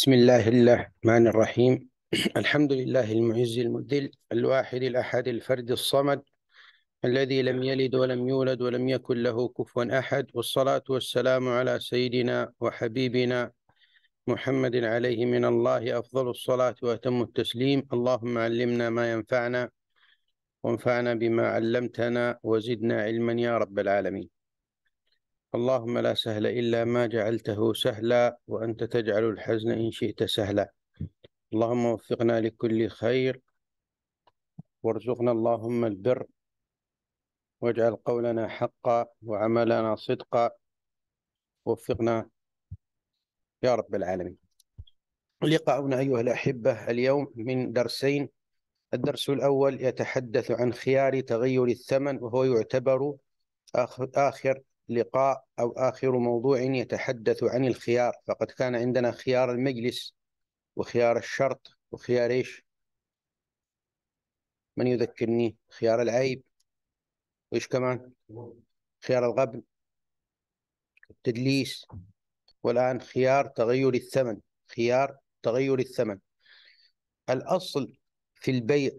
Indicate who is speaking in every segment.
Speaker 1: بسم الله الرحمن الرحيم الحمد لله المعز المذل الواحد الأحد الفرد الصمد الذي لم يلد ولم يولد ولم يكن له كفوا أحد والصلاة والسلام على سيدنا وحبيبنا محمد عليه من الله أفضل الصلاة وأتم التسليم اللهم علمنا ما ينفعنا وانفعنا بما علمتنا وزدنا علما يا رب العالمين اللهم لا سهل إلا ما جعلته سهلا وأنت تجعل الحزن إن شئت سهلا اللهم وفقنا لكل خير وارزقنا اللهم البر واجعل قولنا حقا وعملنا صدقا وفقنا يا رب العالمين لقاؤنا أيها الأحبة اليوم من درسين الدرس الأول يتحدث عن خيار تغير الثمن وهو يعتبر آخر لقاء أو آخر موضوع يتحدث عن الخيار فقد كان عندنا خيار المجلس وخيار الشرط وخيار إيش من يذكرني خيار العيب وإيش كمان خيار الغبن التدليس والآن خيار تغير الثمن خيار تغير الثمن الأصل في البيع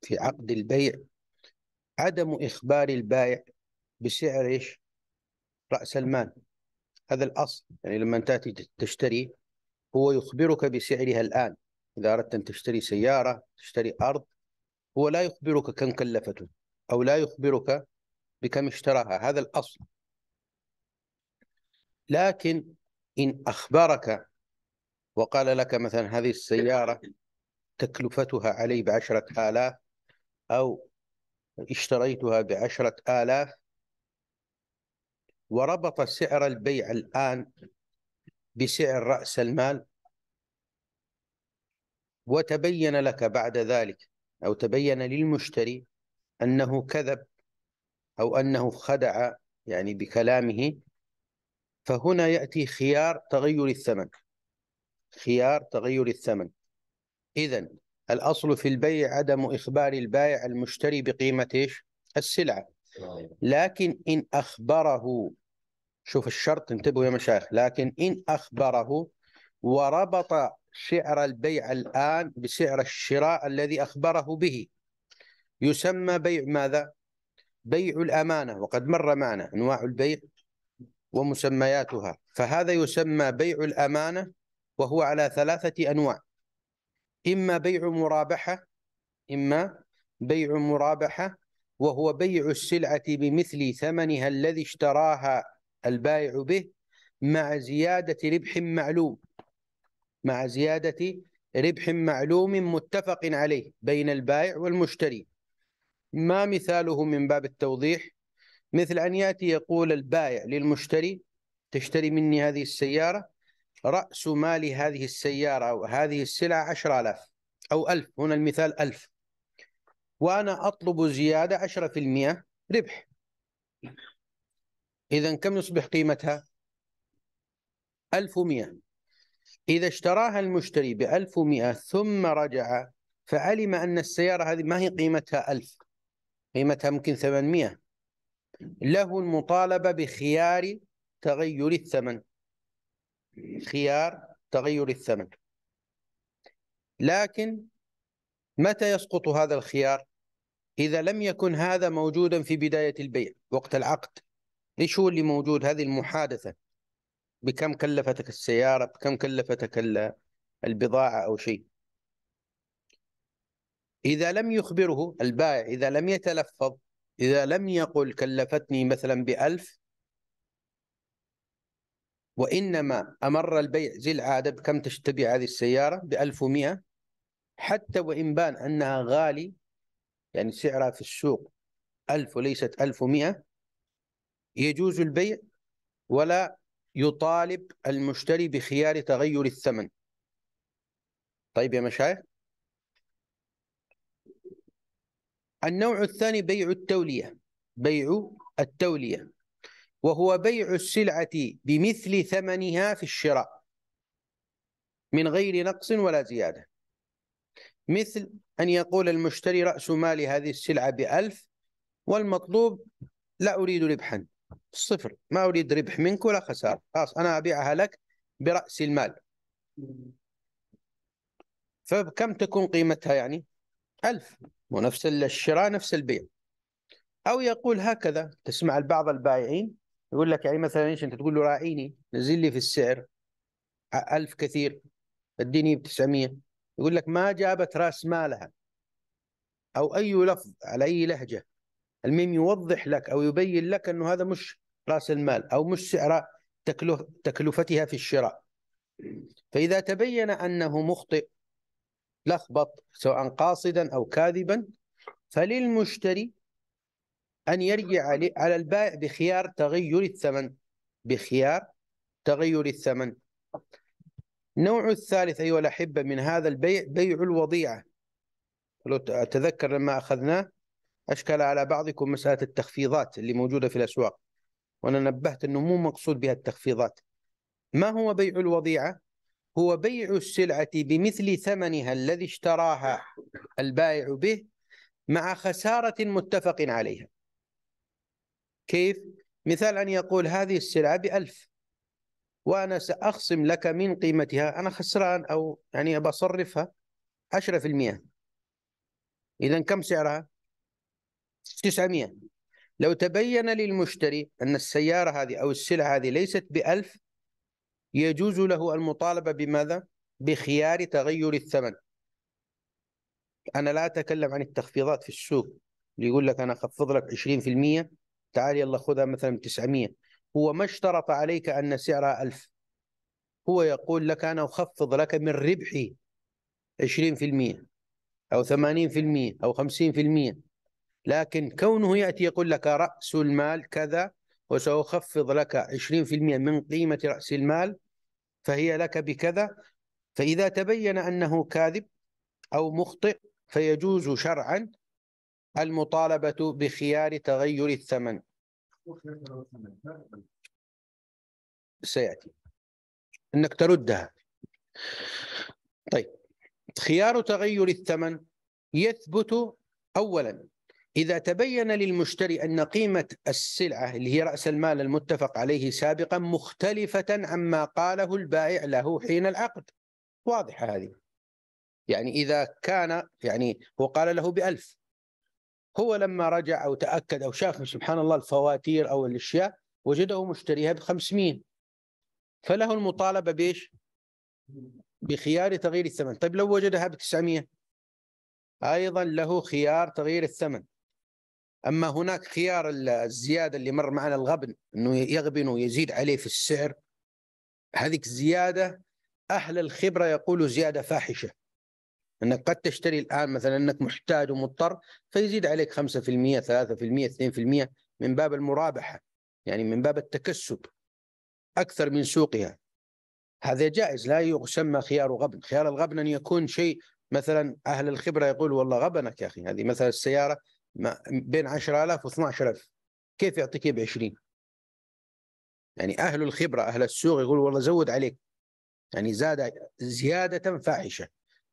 Speaker 1: في عقد البيع عدم إخبار البائع بسعر إيش راس المال هذا الاصل يعني لما تاتي تشتري هو يخبرك بسعرها الان اذا اردت ان تشتري سياره تشتري ارض هو لا يخبرك كم كلفته او لا يخبرك بكم اشتراها هذا الاصل لكن ان اخبرك وقال لك مثلا هذه السياره تكلفتها علي بعشرة آلاف أو اشتريتها بعشرة آلاف وربط سعر البيع الآن بسعر رأس المال وتبين لك بعد ذلك أو تبين للمشتري أنه كذب أو أنه خدع يعني بكلامه فهنا يأتي خيار تغير الثمن خيار تغير الثمن إذا الأصل في البيع عدم إخبار البائع المشتري بقيمة السلعة طيب. لكن إن أخبره شوف الشرط انتبهوا يا مشايخ لكن إن أخبره وربط سعر البيع الآن بسعر الشراء الذي أخبره به يسمى بيع ماذا؟ بيع الأمانة وقد مر معنا أنواع البيع ومسمياتها فهذا يسمى بيع الأمانة وهو على ثلاثة أنواع إما بيع مرابحة إما بيع مرابحة وهو بيع السلعة بمثل ثمنها الذي اشتراها البائع به مع زيادة ربح معلوم مع زيادة ربح معلوم متفق عليه بين البائع والمشتري ما مثاله من باب التوضيح مثل أن يأتي يقول البائع للمشتري تشتري مني هذه السيارة رأس مال هذه السيارة أو هذه السلعة عشر ألاف أو ألف هنا المثال ألف وأنا أطلب زيادة 10% ربح إذا كم يصبح قيمتها؟ 1100 إذا اشتراها المشتري ب 1100 ثم رجع فعلم أن السيارة هذه ما هي قيمتها 1000 قيمتها ممكن 800 له المطالبة بخيار تغير الثمن خيار تغير الثمن لكن متى يسقط هذا الخيار إذا لم يكن هذا موجودا في بداية البيع وقت العقد ليش هو اللي موجود هذه المحادثة بكم كلفتك السيارة بكم كلفتك البضاعة أو شيء إذا لم يخبره البائع إذا لم يتلفظ إذا لم يقل كلفتني مثلا بألف وإنما أمر البيع زي العادة بكم تشتبي هذه السيارة بألف ومئة حتى وإن بان أنها غالي يعني سعرها في السوق ألف وليست ألف ومئة يجوز البيع ولا يطالب المشتري بخيار تغير الثمن طيب يا مشايخ النوع الثاني بيع التولية بيع التولية وهو بيع السلعة بمثل ثمنها في الشراء من غير نقص ولا زيادة مثل أن يقول المشتري رأس مال هذه السلعة بألف والمطلوب لا أريد ربحا صفر ما أريد ربح منك ولا خسارة خلاص أنا أبيعها لك برأس المال فكم تكون قيمتها يعني ألف ونفس الشراء نفس البيع أو يقول هكذا تسمع البعض البائعين يقول لك يعني مثلا ايش انت تقول له راعيني نزل لي في السعر ألف كثير اديني ب 900 يقول لك ما جابت راس مالها او اي لفظ على اي لهجه الميم يوضح لك او يبين لك انه هذا مش راس المال او مش سعر تكلفتها في الشراء فاذا تبين انه مخطئ لخبط سواء قاصدا او كاذبا فللمشتري ان يرجع على البائع بخيار تغير الثمن بخيار تغير الثمن النوع الثالث أيها الأحبة من هذا البيع بيع الوضيعة لو أتذكر لما أخذناه أشكل على بعضكم مسألة التخفيضات اللي موجودة في الأسواق وأنا نبهت أنه مو مقصود بها التخفيضات ما هو بيع الوضيعة؟ هو بيع السلعة بمثل ثمنها الذي اشتراها البائع به مع خسارة متفق عليها كيف؟ مثال أن يقول هذه السلعة بألف وانا ساخصم لك من قيمتها انا خسران او يعني بصرفها 10% اذا كم سعرها 900 لو تبين للمشتري ان السياره هذه او السلعه هذه ليست ب 1000 يجوز له المطالبه بماذا بخيار تغير الثمن انا لا اتكلم عن التخفيضات في السوق اللي يقول لك انا اخفض لك 20% تعال يلا خذها مثلا 900 هو ما اشترط عليك أن سعرها ألف هو يقول لك أنا أخفض لك من ربحي 20% أو 80% أو 50% لكن كونه يأتي يقول لك رأس المال كذا وسأخفض لك 20% من قيمة رأس المال فهي لك بكذا فإذا تبين أنه كاذب أو مخطئ فيجوز شرعا المطالبة بخيار تغير الثمن سيأتي أنك تردها طيب خيار تغير الثمن يثبت أولا إذا تبين للمشتري أن قيمة السلعة اللي هي رأس المال المتفق عليه سابقا مختلفة عما قاله البائع له حين العقد واضحة هذه يعني إذا كان يعني هو قال له بألف هو لما رجع أو تأكد أو شاف سبحان الله الفواتير أو الأشياء وجده مشتريها ب 500 فله المطالبة بإيش؟ بخيار تغيير الثمن طيب لو وجدها ب 900 أيضا له خيار تغيير الثمن أما هناك خيار الزيادة اللي مر معنا الغبن أنه يغبن ويزيد عليه في السعر هذيك الزيادة أهل الخبرة يقولوا زيادة فاحشة انك قد تشتري الان مثلا انك محتاج ومضطر فيزيد عليك 5% 3% 2% من باب المرابحه يعني من باب التكسب اكثر من سوقها هذا جائز لا يسمى خيار غبن خيار الغبن ان يكون شيء مثلا اهل الخبره يقول والله غبنك يا اخي هذه مثلا السياره بين 10000 و 12000 كيف يعطيك ب 20 يعني اهل الخبره اهل السوق يقول والله زود عليك يعني زاد زياده فاحشه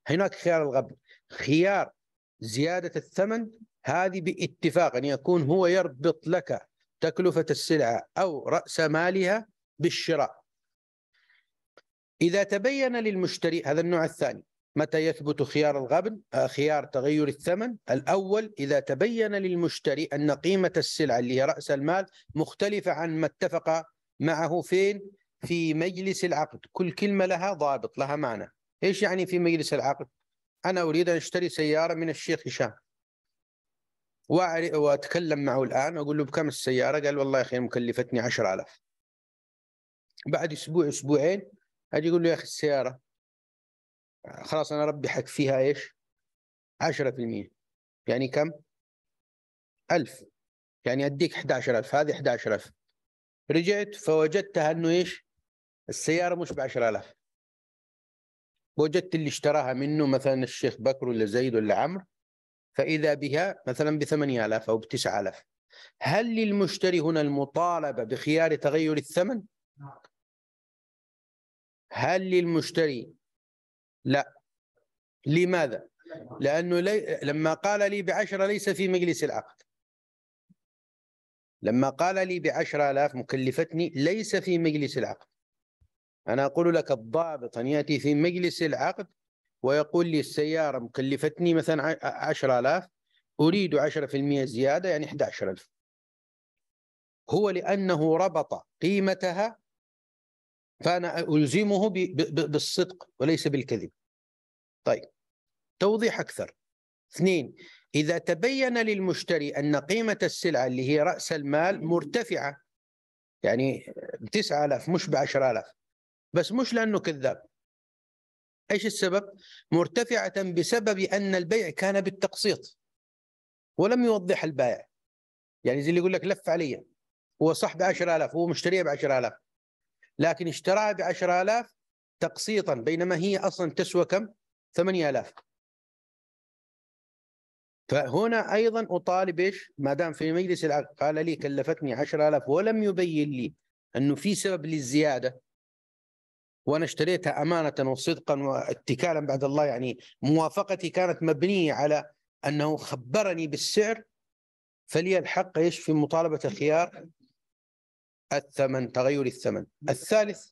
Speaker 1: هناك خيار الغبن خيار زيادة الثمن هذه باتفاق أن يكون هو يربط لك تكلفة السلعة أو رأس مالها بالشراء إذا تبين للمشتري هذا النوع الثاني متى يثبت خيار الغبن آه، خيار تغير الثمن الأول إذا تبين للمشتري أن قيمة السلعة اللي هي رأس المال مختلفة عن ما اتفق معه فين في مجلس العقد كل كلمة لها ضابط لها معنى ايش يعني في مجلس العقد؟ انا اريد ان اشتري سياره من الشيخ هشام واتكلم معه الان اقول له بكم السياره؟ قال والله يا اخي مكلفتني 10000 بعد اسبوع اسبوعين اجي اقول له يا اخي السياره خلاص انا ربحك فيها ايش؟ 10% يعني كم؟ 1000 يعني اديك 11000 هذه 11000 رجعت فوجدتها انه ايش؟ السياره مش ب 10000 وجدت اللي اشتراها منه مثلا الشيخ بكر ولا زيد ولا عمرو فإذا بها مثلا ب 8000 أو ب 9000 هل للمشتري هنا المطالبة بخيار تغير الثمن؟ هل للمشتري؟ لا لماذا؟ لأنه لي... لما قال لي بعشرة ليس في مجلس العقد لما قال لي ب 10000 مكلفتني ليس في مجلس العقد أنا أقول لك الضابط أن يأتي في مجلس العقد ويقول لي السيارة مكلفتني مثلا 10000 أريد 10% زيادة يعني 11000 هو لأنه ربط قيمتها فأنا ألزمه بالصدق وليس بالكذب طيب توضيح أكثر اثنين إذا تبين للمشتري أن قيمة السلعة اللي هي رأس المال مرتفعة يعني 9000 مش ب 10000 بس مش لأنه كذاب إيش السبب؟ مرتفعة بسبب أن البيع كان بالتقسيط ولم يوضح البائع يعني زي اللي يقول لك لف علي هو صح ب 10000 هو مشتريها ب 10000 لكن اشتراها ب 10000 تقسيطا بينما هي اصلا تسوى كم؟ 8000 فهنا ايضا اطالب ايش؟ ما دام في مجلس العقد قال لي كلفتني 10000 ولم يبين لي انه في سبب للزياده وانا اشتريتها امانه وصدقا واتكالا بعد الله يعني موافقتي كانت مبنيه على انه خبرني بالسعر فلي الحق ايش في مطالبه الخيار الثمن تغير الثمن الثالث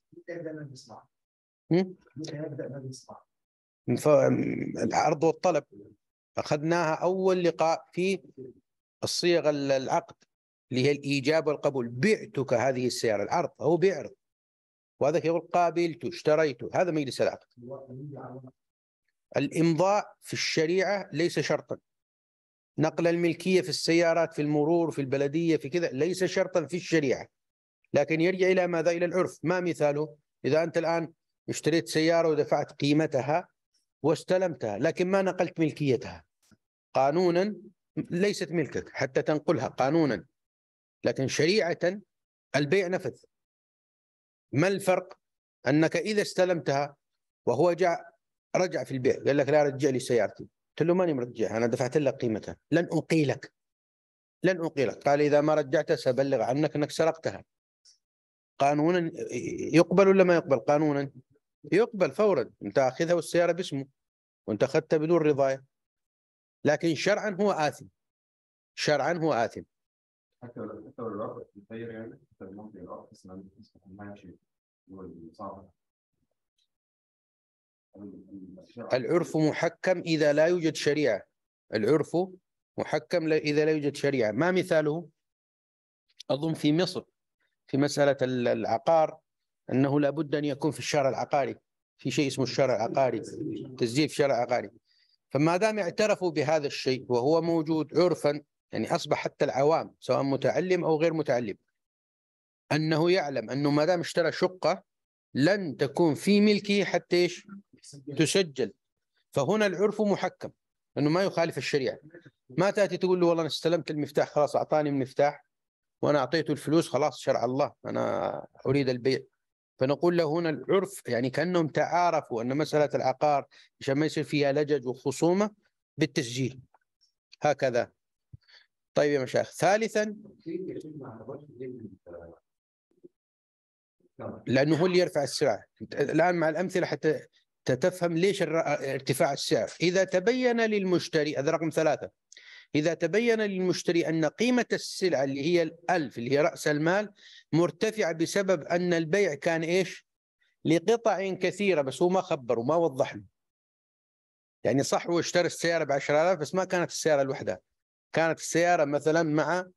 Speaker 1: العرض والطلب اخذناها اول لقاء في الصيغ العقد اللي هي الايجاب والقبول بعتك هذه السياره العرض هو بيعرض وهذا يقول قابلت اشتريت هذا مجلس العقد الإمضاء في الشريعة ليس شرطا نقل الملكية في السيارات في المرور في البلدية في كذا ليس شرطا في الشريعة لكن يرجع إلى ماذا إلى العرف ما مثاله إذا أنت الآن اشتريت سيارة ودفعت قيمتها واستلمتها لكن ما نقلت ملكيتها قانونا ليست ملكك حتى تنقلها قانونا لكن شريعة البيع نفذ ما الفرق؟ انك اذا استلمتها وهو جاء رجع في البيع قال لك لا رجع لي سيارتي قلت له ماني مرجعها انا دفعت لك قيمتها لن اقيلك لن اقيلك قال اذا ما رجعتها سابلغ عنك انك سرقتها قانونا يقبل ولا ما يقبل قانونا يقبل فورا انت اخذها والسياره باسمه وانت اخذتها بدون رضايه لكن شرعا هو اثم شرعا هو اثم حتى لو حتى لو العقد بيتغير يعني حتى لو ممكن العقد بس لما ماشي والصعب العرف محكم إذا لا يوجد شريعة العرف محكم إذا لا يوجد شريعة ما مثاله أظن في مصر في مسألة العقار أنه لابد أن يكون في الشارع العقاري في شيء اسمه الشارع العقاري تسجيل في الشارع العقاري فما دام اعترفوا بهذا الشيء وهو موجود عرفا يعني أصبح حتى العوام سواء متعلم أو غير متعلم أنه يعلم أنه ما دام اشترى شقة لن تكون في ملكه حتى إيش تسجل فهنا العرف محكم أنه ما يخالف الشريعة ما تأتي تقول له والله أنا استلمت المفتاح خلاص أعطاني المفتاح وأنا أعطيته الفلوس خلاص شرع الله أنا أريد البيع فنقول له هنا العرف يعني كأنهم تعارفوا أن مسألة العقار عشان ما يصير فيها لجج وخصومة بالتسجيل هكذا طيب يا مشايخ ثالثا لانه هو اللي يرفع السعر الان مع الامثله حتى تفهم ليش ارتفاع السعر اذا تبين للمشتري هذا رقم ثلاثه إذا تبين للمشتري أن قيمة السلعة اللي هي الألف اللي هي رأس المال مرتفعة بسبب أن البيع كان إيش لقطع كثيرة بس هو ما خبر وما وضح له يعني صح هو اشترى السيارة ب 10000 بس ما كانت السيارة الوحدة كانت السيارة مثلا مع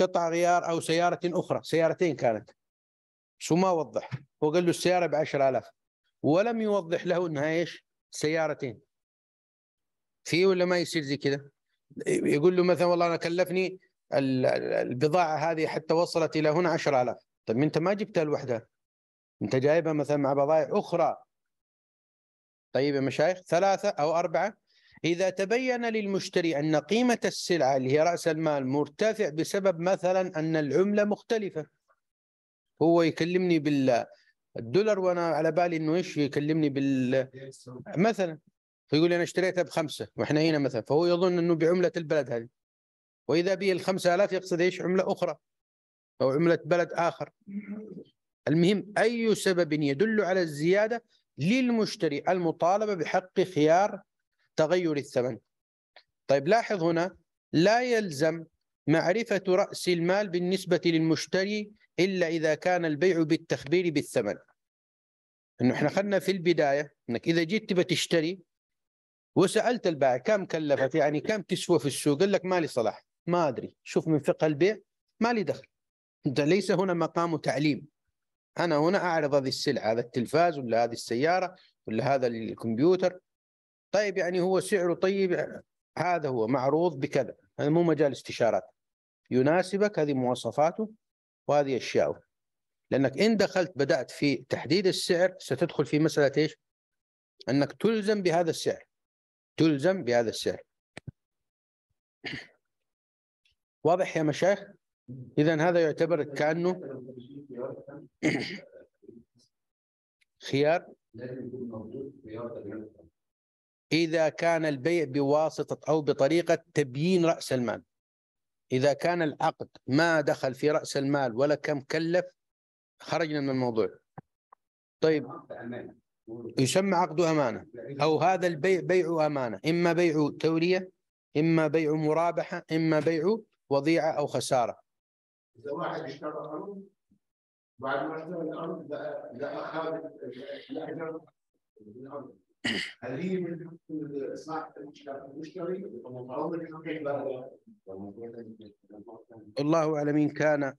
Speaker 1: قطع غيار أو سيارة أخرى سيارتين كانت شو ما وضح هو قال له السيارة ب 10000 ولم يوضح له أنها إيش سيارتين في ولا ما يصير زي كذا يقول له مثلا والله أنا كلفني البضاعة هذه حتى وصلت إلى هنا 10000 طيب أنت ما جبتها الوحدة أنت جايبها مثلا مع بضائع أخرى طيب يا مشايخ ثلاثة أو أربعة إذا تبين للمشتري أن قيمة السلعة اللي هي رأس المال مرتفع بسبب مثلا أن العملة مختلفة هو يكلمني بالدولار وأنا على بالي أنه إيش يكلمني بال مثلا فيقول لي أنا اشتريتها بخمسة وإحنا هنا مثلا فهو يظن أنه بعملة البلد هذه وإذا به الخمسة آلاف يقصد إيش عملة أخرى أو عملة بلد آخر المهم أي سبب يدل على الزيادة للمشتري المطالبة بحق خيار تغير الثمن طيب لاحظ هنا لا يلزم معرفة رأس المال بالنسبة للمشتري إلا إذا كان البيع بالتخبير بالثمن انه احنا خلنا في البدايه انك اذا جيت تبى تشتري وسالت البائع كم كلفت يعني كم تسوى في السوق قال لك مالي صلاح ما ادري شوف من فقه البيع مالي دخل انت ليس هنا مقام تعليم انا هنا اعرض هذه السلعه هذا التلفاز ولا هذه السياره ولا هذا الكمبيوتر طيب يعني هو سعره طيب هذا هو معروض بكذا هذا يعني مو مجال استشارات يناسبك هذه مواصفاته وهذه اشياءه لانك ان دخلت بدات في تحديد السعر ستدخل في مساله ايش؟ انك تلزم بهذا السعر تلزم بهذا السعر واضح يا مشايخ؟ اذا هذا يعتبر كانه خيار إذا كان البيع بواسطة أو بطريقة تبيين رأس المال إذا كان العقد ما دخل في رأس المال ولا كم كلف خرجنا من الموضوع طيب يسمى عقد أمانة أو هذا البيع بيع أمانة إما بيع تورية إما بيع مرابحة إما بيع وضيعة أو خسارة إذا واحد اشترى أرض بعد ما اشترى الأرض بقى لا أخذ لا الأرض المشتري الله أعلم إن كان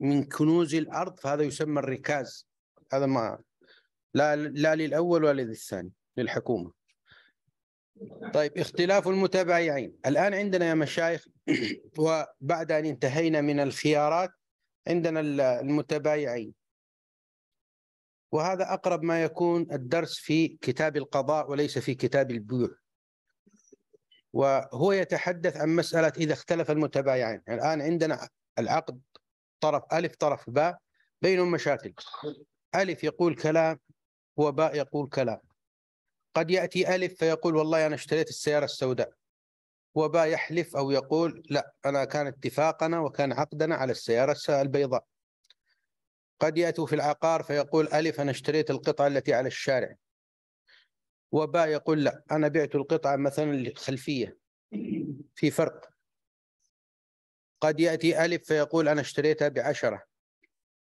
Speaker 1: من كنوز الأرض فهذا يسمى الركاز هذا ما لا لا للأول ولا للثاني للحكومة طيب اختلاف المتبايعين الآن عندنا يا مشايخ وبعد أن انتهينا من الخيارات عندنا المتبايعين وهذا أقرب ما يكون الدرس في كتاب القضاء وليس في كتاب البيوع وهو يتحدث عن مسألة إذا اختلف المتبايعين، يعني الآن عندنا العقد طرف ألف طرف باء بينهم مشاكل ألف يقول كلام وباء يقول كلام قد يأتي ألف فيقول والله أنا اشتريت السيارة السوداء وباء يحلف أو يقول لا أنا كان اتفاقنا وكان عقدنا على السيارة البيضاء قد يأتوا في العقار فيقول ألف أنا اشتريت القطعة التي على الشارع وباء يقول لا أنا بعت القطعة مثلا الخلفية في فرق قد يأتي ألف فيقول أنا اشتريتها بعشرة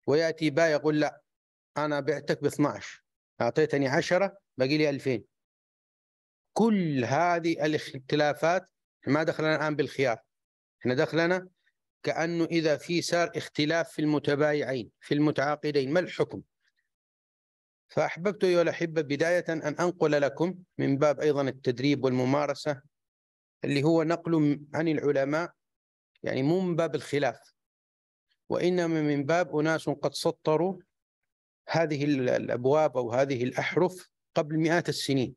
Speaker 1: ويأتي باء يقول لا أنا بعتك ب 12 أعطيتني عشرة باقي لي 2000 كل هذه الاختلافات ما دخلنا الآن بالخيار احنا دخلنا كأنه إذا في صار اختلاف في المتبايعين في المتعاقدين ما الحكم فأحببت أيها الأحبة بداية أن أنقل لكم من باب أيضا التدريب والممارسة اللي هو نقل عن العلماء يعني مو من باب الخلاف وإنما من باب أناس قد سطروا هذه الأبواب أو هذه الأحرف قبل مئات السنين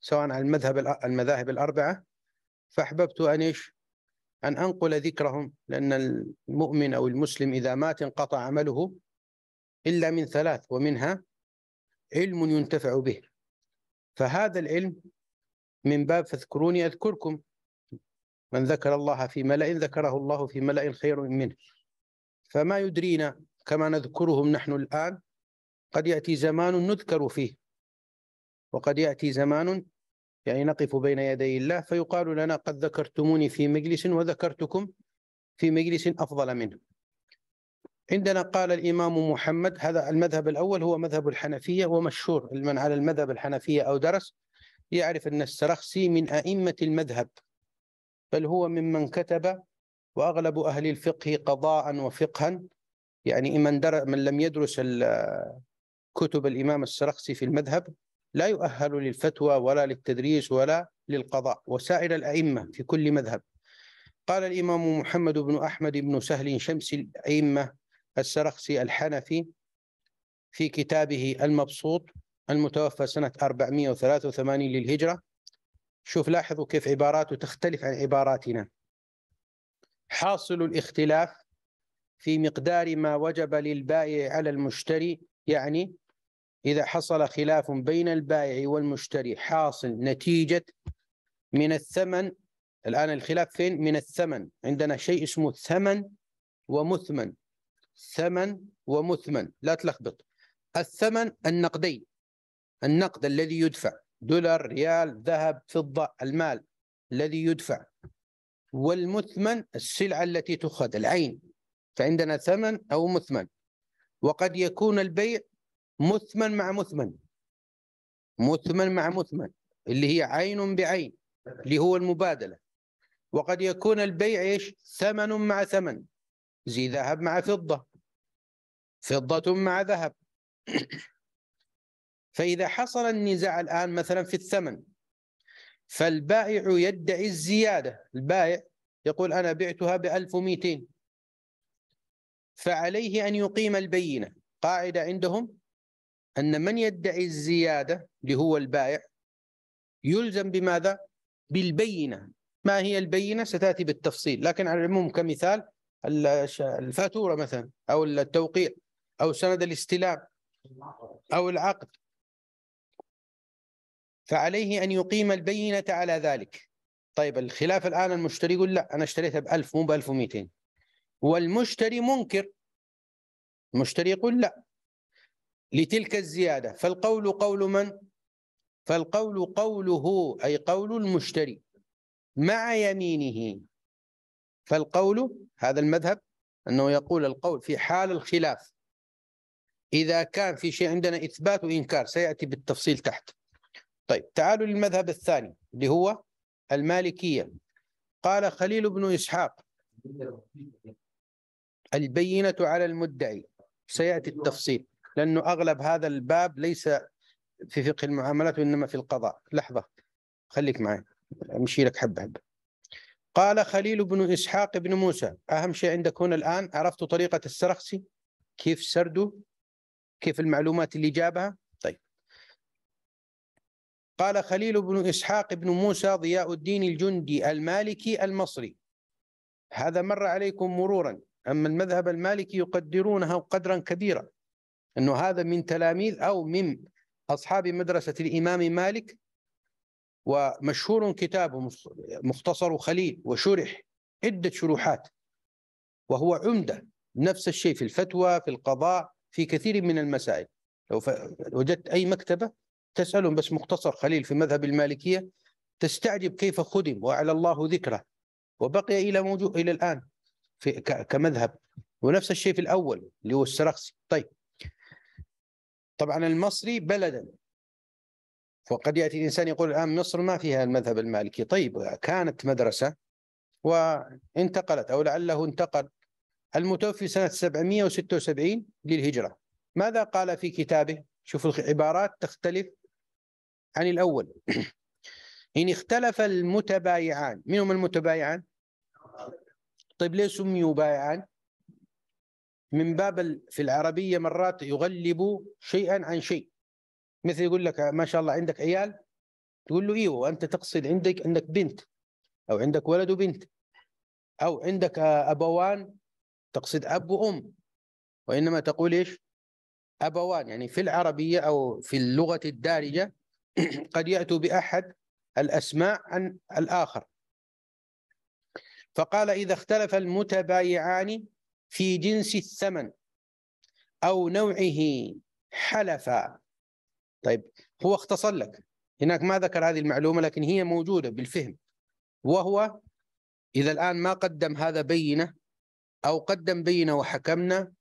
Speaker 1: سواء على المذهب المذاهب الأربعة فأحببت أن إيش أن أنقل ذكرهم لأن المؤمن أو المسلم إذا مات انقطع عمله إلا من ثلاث ومنها علم ينتفع به فهذا العلم من باب فاذكروني أذكركم من ذكر الله في ملأ ذكره الله في ملأ خير منه فما يدرينا كما نذكرهم نحن الآن قد يأتي زمان نذكر فيه وقد يأتي زمان يعني نقف بين يدي الله فيقال لنا قد ذكرتموني في مجلس وذكرتكم في مجلس أفضل منه عندنا قال الإمام محمد هذا المذهب الأول هو مذهب الحنفية ومشهور من على المذهب الحنفية أو درس يعرف أن السرخسي من أئمة المذهب بل هو ممن كتب وأغلب أهل الفقه قضاء وفقها يعني من, من لم يدرس كتب الإمام السرخسي في المذهب لا يؤهل للفتوى ولا للتدريس ولا للقضاء وسائر الأئمة في كل مذهب قال الإمام محمد بن أحمد بن سهل شمس الأئمة السرخسي الحنفي في كتابه المبسوط المتوفى سنة 483 للهجرة شوف لاحظوا كيف عباراته تختلف عن عباراتنا حاصل الاختلاف في مقدار ما وجب للبائع على المشتري يعني إذا حصل خلاف بين البائع والمشتري حاصل نتيجة من الثمن الآن الخلاف فين؟ من الثمن عندنا شيء اسمه ثمن ومثمن ثمن ومثمن لا تلخبط الثمن النقدي النقد الذي يدفع دولار ريال ذهب فضة المال الذي يدفع والمثمن السلعة التي تؤخذ العين فعندنا ثمن أو مثمن وقد يكون البيع مثمن مع مثمن مثمن مع مثمن اللي هي عين بعين اللي هو المبادلة وقد يكون البيع إيش ثمن مع ثمن زي ذهب مع فضة فضة مع ذهب فإذا حصل النزاع الآن مثلا في الثمن فالبائع يدعي الزيادة البائع يقول أنا بعتها ب 1200 فعليه أن يقيم البينة قاعدة عندهم أن من يدعي الزيادة اللي هو البائع يلزم بماذا؟ بالبينة ما هي البينة ستأتي بالتفصيل لكن على العموم كمثال الفاتورة مثلا أو التوقيع أو سند الاستلام أو العقد فعليه أن يقيم البينة على ذلك طيب الخلاف الآن المشتري يقول لا أنا اشتريتها بألف مو بألف ومئتين والمشتري منكر المشتري يقول لا لتلك الزيادة فالقول قول من؟ فالقول قوله أي قول المشتري مع يمينه فالقول هذا المذهب أنه يقول القول في حال الخلاف إذا كان في شيء عندنا إثبات وإنكار سيأتي بالتفصيل تحت طيب تعالوا للمذهب الثاني اللي هو المالكية قال خليل بن إسحاق البينة على المدعي سيأتي التفصيل لأنه أغلب هذا الباب ليس في فقه المعاملات وإنما في القضاء لحظة خليك معي أمشي لك حبة حبة قال خليل بن إسحاق بن موسى أهم شيء عندك هنا الآن عرفت طريقة السرخسي كيف سرده كيف المعلومات اللي جابها طيب قال خليل بن إسحاق بن موسى ضياء الدين الجندي المالكي المصري هذا مر عليكم مرورا أما المذهب المالكي يقدرونه قدرا كبيرا أنه هذا من تلاميذ أو من أصحاب مدرسة الإمام مالك ومشهور كتابه مختصر خليل وشرح عدة شروحات وهو عمدة نفس الشيء في الفتوى في القضاء في كثير من المسائل لو وجدت أي مكتبة تسألهم بس مختصر خليل في مذهب المالكية تستعجب كيف خدم وعلى الله ذكره وبقي إلى موجود إلى الآن في كمذهب ونفس الشيء في الأول اللي هو السرخسي طيب طبعا المصري بلدا وقد ياتي الانسان يقول الان مصر ما فيها المذهب المالكي طيب كانت مدرسه وانتقلت او لعله انتقل المتوفي سنه 776 للهجره ماذا قال في كتابه شوفوا العبارات تختلف عن الاول ان اختلف المتبايعان من هم المتبايعان طيب ليه سميوا بايعان من باب في العربية مرات يغلب شيئا عن شيء مثل يقول لك ما شاء الله عندك عيال تقول له ايوه وانت تقصد عندك انك بنت او عندك ولد وبنت او عندك آه، ابوان تقصد اب وام وانما تقول ايش؟ ابوان يعني في العربيه او في اللغه الدارجه قد ياتوا باحد الاسماء عن الاخر فقال اذا اختلف المتبايعان في جنس الثمن أو نوعه حلفا طيب هو اختصر لك هناك ما ذكر هذه المعلومة لكن هي موجودة بالفهم وهو إذا الآن ما قدم هذا بينة أو قدم بينة وحكمنا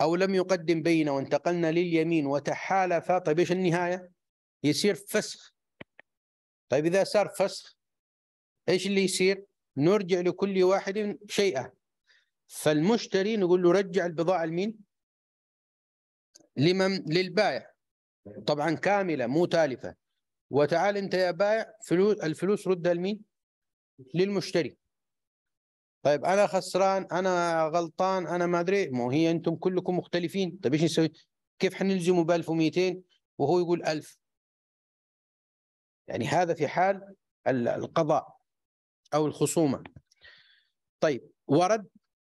Speaker 1: أو لم يقدم بينة وانتقلنا لليمين وتحالف طيب إيش النهاية يصير فسخ طيب إذا صار فسخ إيش اللي يصير نرجع لكل واحد شيئا فالمشتري نقول له رجع البضاعة لمين؟ لمن للبائع طبعا كاملة مو تالفة وتعال أنت يا بائع فلوس الفلوس ردها لمين؟ للمشتري طيب أنا خسران أنا غلطان أنا ما أدري مو هي أنتم كلكم مختلفين طيب إيش نسوي؟ كيف حنلزمه ب 1200 وهو يقول 1000 يعني هذا في حال القضاء أو الخصومة طيب ورد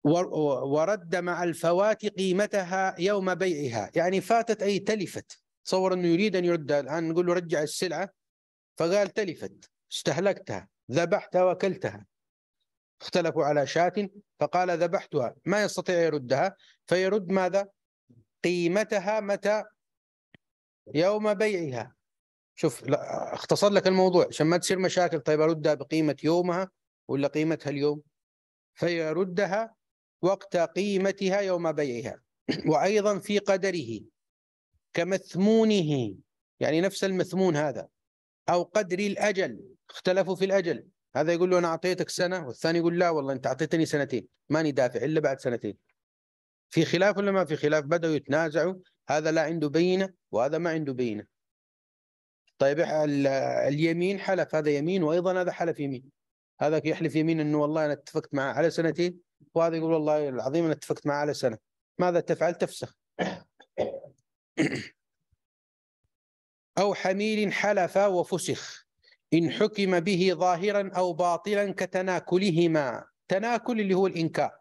Speaker 1: ورد مع الفوات قيمتها يوم بيعها يعني فاتت أي تلفت تصور أنه يريد أن يرد الآن نقول له رجع السلعة فقال تلفت استهلكتها ذبحتها وأكلتها اختلفوا على شاة فقال ذبحتها ما يستطيع يردها فيرد ماذا قيمتها متى يوم بيعها شوف لا اختصر لك الموضوع عشان ما تصير مشاكل طيب اردها بقيمه يومها ولا قيمتها اليوم فيردها وقت قيمتها يوم بيعها وأيضا في قدره كمثمونه يعني نفس المثمون هذا أو قدر الأجل اختلفوا في الأجل هذا يقول له أنا أعطيتك سنة والثاني يقول لا والله أنت أعطيتني سنتين ماني دافع إلا بعد سنتين في خلاف ولا ما في خلاف بدأوا يتنازعوا هذا لا عنده بينة وهذا ما عنده بينة طيب اليمين حلف هذا يمين وأيضا هذا حلف يمين هذاك يحلف يمين أنه والله أنا اتفقت معه على سنتين وهذا يقول والله العظيم انا اتفقت معه على سنه ماذا تفعل تفسخ او حميل حلف وفسخ ان حكم به ظاهرا او باطلا كتناكلهما تناكل اللي هو الانكار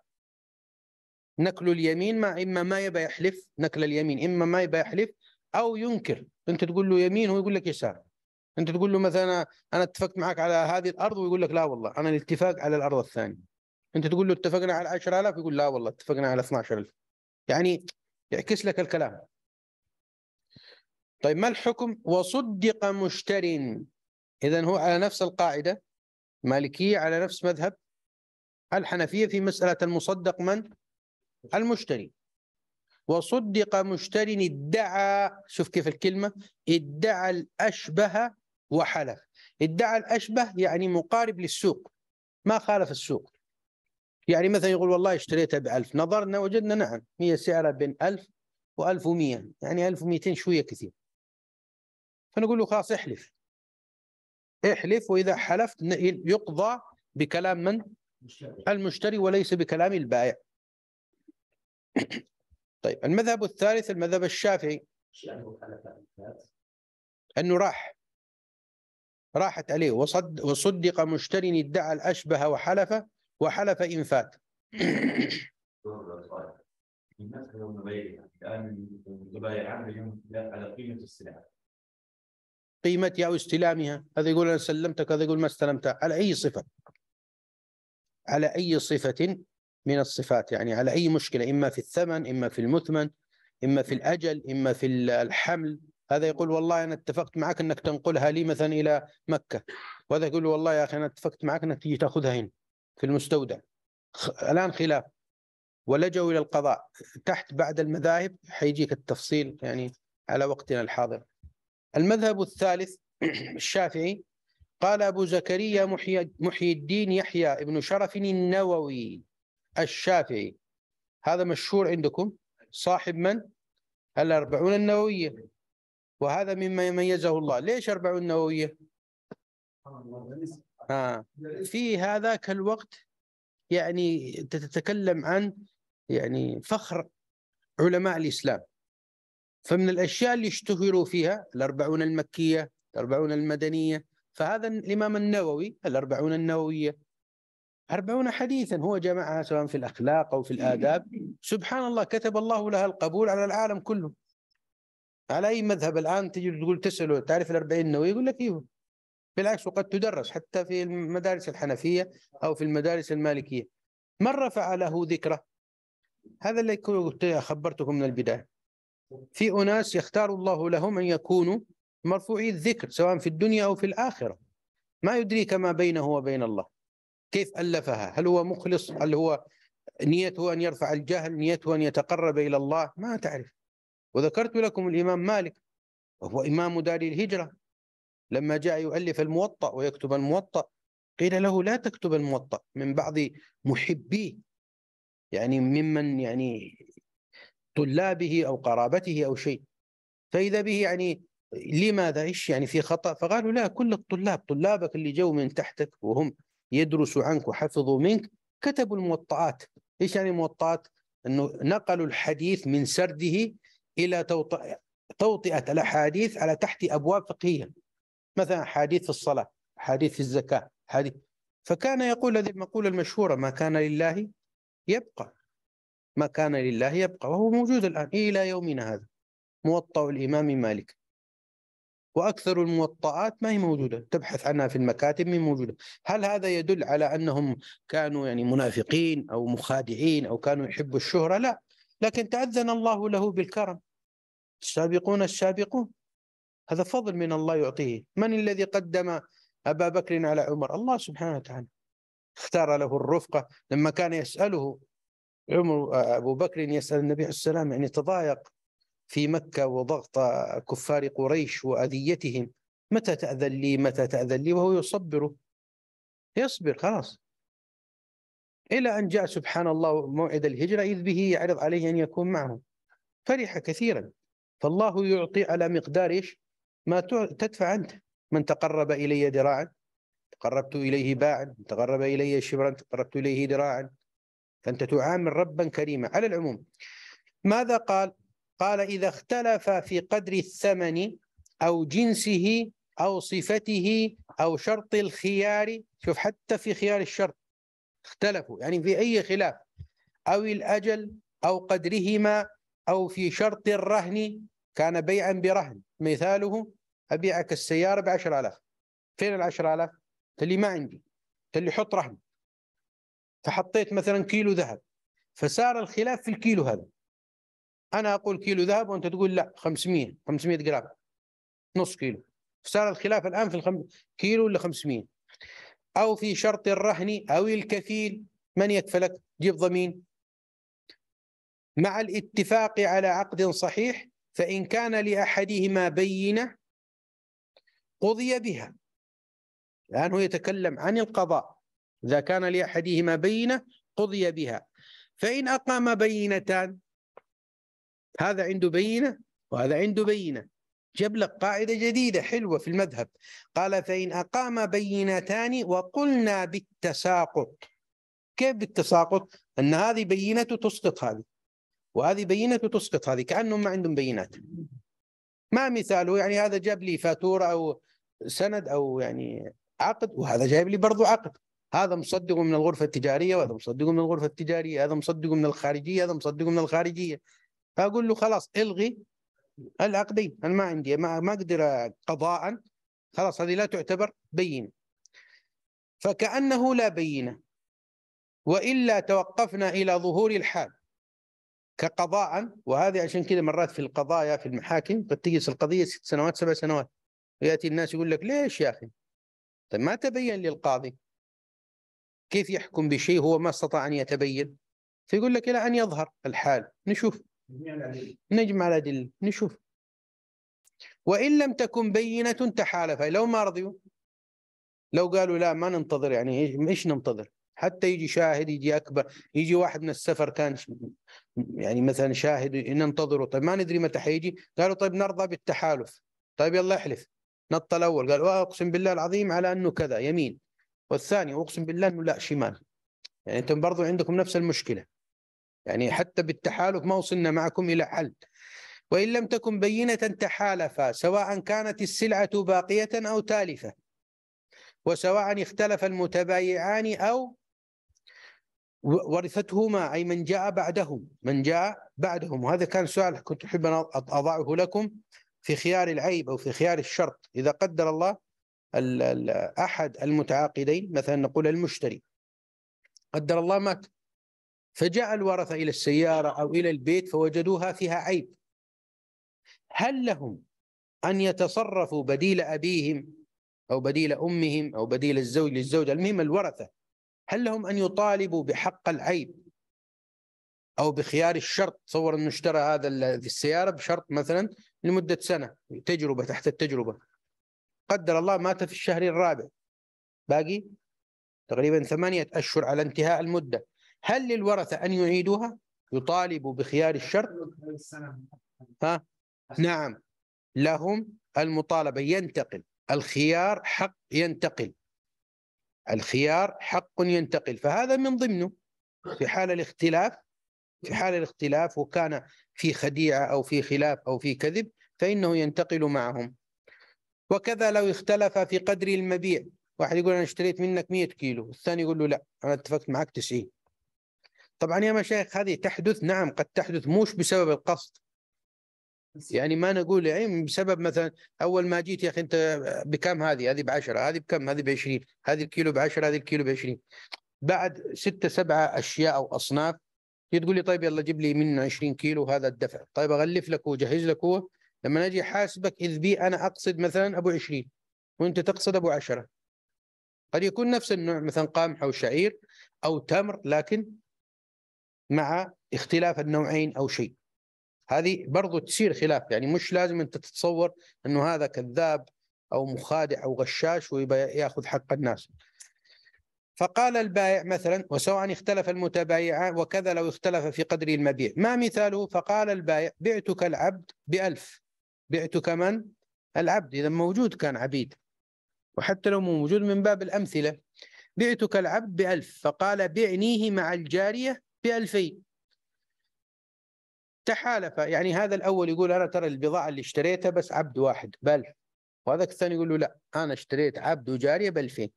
Speaker 1: نكل اليمين ما اما ما يبى يحلف نكل اليمين اما ما يبى يحلف او ينكر انت تقول له يمين هو يقول لك يسار انت تقول له مثلا انا اتفقت معك على هذه الارض ويقول لك لا والله انا الاتفاق على الارض الثانيه انت تقول له اتفقنا على 10000 يقول لا والله اتفقنا على 12000 يعني يعكس لك الكلام طيب ما الحكم وصدق مشتر اذا هو على نفس القاعده مالكيه على نفس مذهب الحنفيه في مساله المصدق من المشتري وصدق مشتر ادعى شوف كيف الكلمه ادعى الاشبه وحلف ادعى الاشبه يعني مقارب للسوق ما خالف السوق يعني مثلا يقول والله اشتريتها ب 1000 نظرنا وجدنا نعم هي سعرها بين 1000 و1100 يعني 1200 شويه كثير فنقول له خلاص احلف احلف واذا حلفت يقضى بكلام من؟ المشتري وليس بكلام البائع طيب المذهب الثالث المذهب الشافعي انه راح راحت عليه وصد وصدق مشتري ادعى الاشبه وحلف وحلف إن فات قيمه قيمتها او استلامها هذا يقول انا سلمتك هذا يقول ما استلمتها على اي صفه على اي صفه من الصفات يعني على اي مشكله اما في الثمن اما في المثمن اما في الاجل اما في الحمل هذا يقول والله انا اتفقت معك انك تنقلها لي مثلا الى مكه وهذا يقول والله يا اخي انا اتفقت معك انك تيجي تاخذها هنا في المستودع الآن خلاف ولجوا إلى القضاء تحت بعد المذاهب حيجيك التفصيل يعني على وقتنا الحاضر المذهب الثالث الشافعي قال أبو زكريا محي, محي الدين يحيى ابن شرف النووي الشافعي هذا مشهور عندكم صاحب من؟ الأربعون النووية وهذا مما يميزه الله ليش أربعون النووية؟ آه. في هذاك الوقت يعني تتكلم عن يعني فخر علماء الإسلام فمن الأشياء اللي اشتهروا فيها الأربعون المكية الأربعون المدنية فهذا الإمام النووي الأربعون النووية أربعون حديثا هو جمعها سواء في الأخلاق أو في الآداب سبحان الله كتب الله لها القبول على العالم كله على أي مذهب الآن تجي تقول تسأله تعرف الأربعين النووي يقول لك إيه بالعكس وقد تدرس حتى في المدارس الحنفية أو في المدارس المالكية من رفع له ذكره هذا اللي كنت خبرتكم من البداية في أناس يختار الله لهم أن يكونوا مرفوعي الذكر سواء في الدنيا أو في الآخرة ما يدريك ما بينه وبين الله كيف ألفها هل هو مخلص هل هو نيته أن يرفع الجهل نيته أن يتقرب إلى الله ما تعرف وذكرت لكم الإمام مالك وهو إمام دار الهجرة لما جاء يؤلف الموطأ ويكتب الموطأ قيل له لا تكتب الموطأ من بعض محبيه يعني ممن يعني طلابه أو قرابته أو شيء فإذا به يعني لماذا إيش يعني في خطأ فقالوا لا كل الطلاب طلابك اللي جو من تحتك وهم يدرسوا عنك وحفظوا منك كتبوا الموطئات إيش يعني الموطئات أنه نقلوا الحديث من سرده إلى توطئة الأحاديث على تحت أبواب فقهية مثلا حديث الصلاة حديث الزكاة حديث فكان يقول هذه المقولة المشهورة ما كان لله يبقى ما كان لله يبقى وهو موجود الآن إلى يومنا هذا موطأ الإمام مالك وأكثر الموطئات ما هي موجودة تبحث عنها في المكاتب من موجودة هل هذا يدل على أنهم كانوا يعني منافقين أو مخادعين أو كانوا يحبوا الشهرة لا لكن تأذن الله له بالكرم السابقون السابقون هذا فضل من الله يعطيه من الذي قدم أبا بكر على عمر الله سبحانه وتعالى اختار له الرفقة لما كان يسأله عمر أبو بكر يسأل النبي عليه السلام يعني تضايق في مكة وضغط كفار قريش وأذيتهم متى تأذن لي متى تأذن لي وهو يصبر يصبر خلاص إلى أن جاء سبحان الله موعد الهجرة إذ به يعرض عليه أن يكون معه فرح كثيرا فالله يعطي على مقدار إيش ما تدفع أنت من تقرب إلي ذراعا تقربت إليه باعا تقرب إلي شبرا تقربت إليه ذراعا فأنت تعامل ربا كريما على العموم ماذا قال؟ قال إذا اختلف في قدر الثمن أو جنسه أو صفته أو شرط الخيار شوف حتى في خيار الشرط اختلفوا يعني في أي خلاف أو الأجل أو قدرهما أو في شرط الرهن كان بيعا برهن مثاله ابيعك السياره ب 10000 فين ال 10000 اللي ما عندي اللي حط رهن فحطيت مثلا كيلو ذهب فصار الخلاف في الكيلو هذا انا اقول كيلو ذهب وانت تقول لا 500 500 جرام نص كيلو صار الخلاف الان في الخم... كيلو ولا 500 او في شرط الرهن او الكفيل من يكفلك جيب ضمين مع الاتفاق على عقد صحيح فان كان لاحدهما بينه قضي بها الآن هو يتكلم عن القضاء إذا كان لأحدهما بينة قضي بها فإن أقام بينتان هذا عنده بينة وهذا عنده بينة جاب لك قاعدة جديدة حلوة في المذهب قال فإن أقام بينتان وقلنا بالتساقط كيف بالتساقط؟ أن هذه بينة تسقط هذه وهذه بينة تسقط هذه كأنهم ما عندهم بينات ما مثاله يعني هذا جاب لي فاتورة أو سند أو يعني عقد وهذا جايب لي برضو عقد هذا مصدق من الغرفة التجارية وهذا مصدق من الغرفة التجارية هذا مصدق من الخارجية هذا مصدق من الخارجية فأقول له خلاص إلغي العقدين أنا ما عندي ما, ما أقدر قضاء خلاص هذه لا تعتبر بينة فكأنه لا بينة وإلا توقفنا إلى ظهور الحال كقضاء وهذه عشان كذا مرات في القضايا في المحاكم قد تجلس القضيه ست سنوات سبع سنوات وياتي الناس يقول لك ليش يا اخي؟ طيب ما تبين للقاضي كيف يحكم بشيء هو ما استطاع ان يتبين فيقول لك الى ان يظهر الحال نشوف نجمع الادله نشوف وان لم تكن بينه تحالف لو ما رضيوا لو قالوا لا ما ننتظر يعني ايش ننتظر؟ حتى يجي شاهد يجي اكبر يجي واحد من السفر كان يعني مثلا شاهد ننتظره طيب ما ندري متى حيجي قالوا طيب نرضى بالتحالف طيب يلا احلف نط الاول قال أه، اقسم بالله العظيم على انه كذا يمين والثاني اقسم بالله انه لا شمال يعني انتم برضو عندكم نفس المشكله يعني حتى بالتحالف ما وصلنا معكم الى حل وان لم تكن بينه تحالفا سواء كانت السلعه باقيه او تالفه وسواء اختلف المتبايعان او ورثتهما أي من جاء بعدهم من جاء بعدهم وهذا كان سؤال كنت أحب أن أضعه لكم في خيار العيب أو في خيار الشرط إذا قدر الله أحد المتعاقدين مثلا نقول المشتري قدر الله مات فجاء الورثة إلى السيارة أو إلى البيت فوجدوها فيها عيب هل لهم أن يتصرفوا بديل أبيهم أو بديل أمهم أو بديل الزوج للزوجة المهم الورثة هل لهم أن يطالبوا بحق العيب أو بخيار الشرط تصور أنه اشترى هذا السيارة بشرط مثلا لمدة سنة تجربة تحت التجربة قدر الله مات في الشهر الرابع باقي تقريبا ثمانية أشهر على انتهاء المدة هل للورثة أن يعيدوها يطالبوا بخيار الشرط ها؟ نعم لهم المطالبة ينتقل الخيار حق ينتقل الخيار حق ينتقل فهذا من ضمنه في حال الاختلاف في حال الاختلاف وكان في خديعة أو في خلاف أو في كذب فإنه ينتقل معهم وكذا لو اختلف في قدر المبيع واحد يقول أنا اشتريت منك 100 كيلو الثاني يقول له لا أنا اتفقت معك 90 طبعا يا مشايخ هذه تحدث نعم قد تحدث مش بسبب القصد يعني ما نقول يعني بسبب مثلا اول ما جيت يا اخي انت بكم هذه؟ هذه بعشرة هذه بكم؟ هذه ب 20 هذه الكيلو ب 10 هذه الكيلو ب 20 بعد ستة سبعة اشياء او اصناف تقول لي طيب يلا جيب لي من 20 كيلو هذا الدفع طيب اغلف لك واجهز لك هو لما اجي احاسبك اذ بي انا اقصد مثلا ابو 20 وانت تقصد ابو 10 قد يكون نفس النوع مثلا قمح او شعير او تمر لكن مع اختلاف النوعين او شيء هذه برضو تصير خلاف يعني مش لازم أنت تتصور أنه هذا كذاب أو مخادع أو غشاش وياخذ يأخذ حق الناس فقال البائع مثلا وسواء اختلف المتبايعان وكذا لو اختلف في قدر المبيع ما مثاله فقال البائع بعتك العبد بألف بعتك من؟ العبد إذا موجود كان عبيد وحتى لو موجود من باب الأمثلة بعتك العبد بألف فقال بعنيه مع الجارية بألفين تحالف يعني هذا الاول يقول انا ترى البضاعه اللي اشتريتها بس عبد واحد ب 1000 وهذاك الثاني يقول له لا انا اشتريت عبد وجاريه ب 2000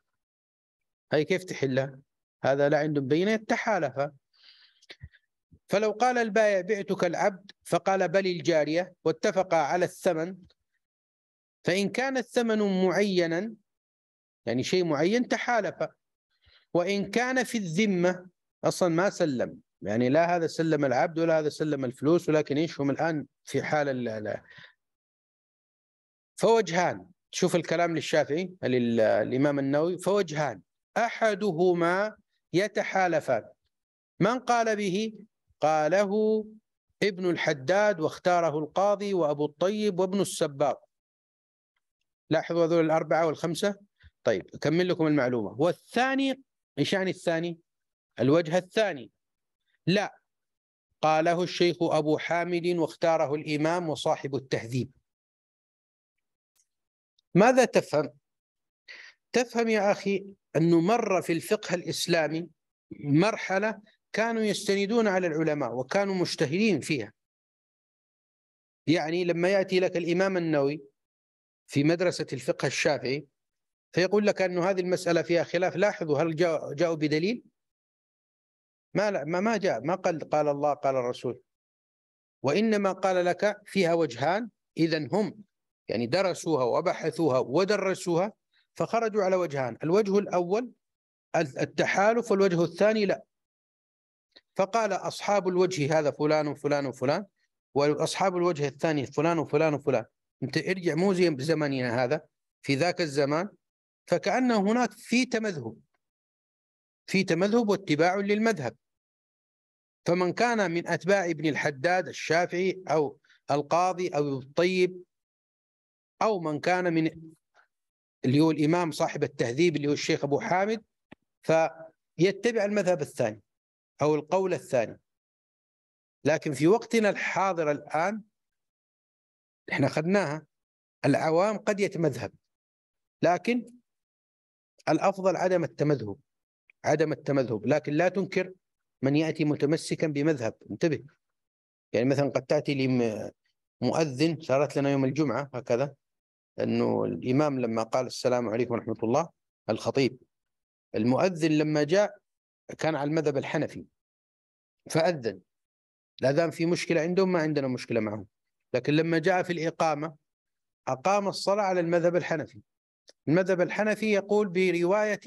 Speaker 1: هي كيف تحلها؟ هذا لا عندهم بينه تحالف فلو قال البائع بعتك العبد فقال بل الجاريه واتفقا على الثمن فان كان الثمن معينا يعني شيء معين تحالف وان كان في الذمه اصلا ما سلم يعني لا هذا سلم العبد ولا هذا سلم الفلوس ولكن ايش هم الان في حال لا فوجهان شوف الكلام للشافعي للامام النووي فوجهان احدهما يتحالفان من قال به قاله ابن الحداد واختاره القاضي وابو الطيب وابن السباق لاحظوا هذول الاربعه والخمسه طيب اكمل لكم المعلومه والثاني ايش يعني الثاني الوجه الثاني لا قاله الشيخ أبو حامد واختاره الإمام وصاحب التهذيب ماذا تفهم؟ تفهم يا أخي أنه مر في الفقه الإسلامي مرحلة كانوا يستندون على العلماء وكانوا مجتهدين فيها يعني لما يأتي لك الإمام النووي في مدرسة الفقه الشافعي فيقول لك أن هذه المسألة فيها خلاف لاحظوا هل جاءوا بدليل ما ما جاء ما قال قال الله قال الرسول وإنما قال لك فيها وجهان إذا هم يعني درسوها وبحثوها ودرسوها فخرجوا على وجهان الوجه الأول التحالف والوجه الثاني لا فقال أصحاب الوجه هذا فلان وفلان وفلان وأصحاب الوجه الثاني فلان وفلان وفلان أنت ارجع مو زي زمننا هذا في ذاك الزمان فكأن هناك في تمذهب في تمذهب واتباع للمذهب فمن كان من أتباع ابن الحداد الشافعي أو القاضي أو الطيب أو من كان من اللي هو الإمام صاحب التهذيب اللي هو الشيخ أبو حامد فيتبع المذهب الثاني أو القول الثاني لكن في وقتنا الحاضر الآن احنا أخذناها العوام قد يتمذهب لكن الأفضل عدم التمذهب عدم التمذهب لكن لا تنكر من يأتي متمسكا بمذهب انتبه يعني مثلا قد تأتي لي مؤذن صارت لنا يوم الجمعة هكذا أنه الإمام لما قال السلام عليكم ورحمة الله الخطيب المؤذن لما جاء كان على المذهب الحنفي فأذن الأذان في مشكلة عندهم ما عندنا مشكلة معهم لكن لما جاء في الإقامة أقام الصلاة على المذهب الحنفي المذهب الحنفي يقول برواية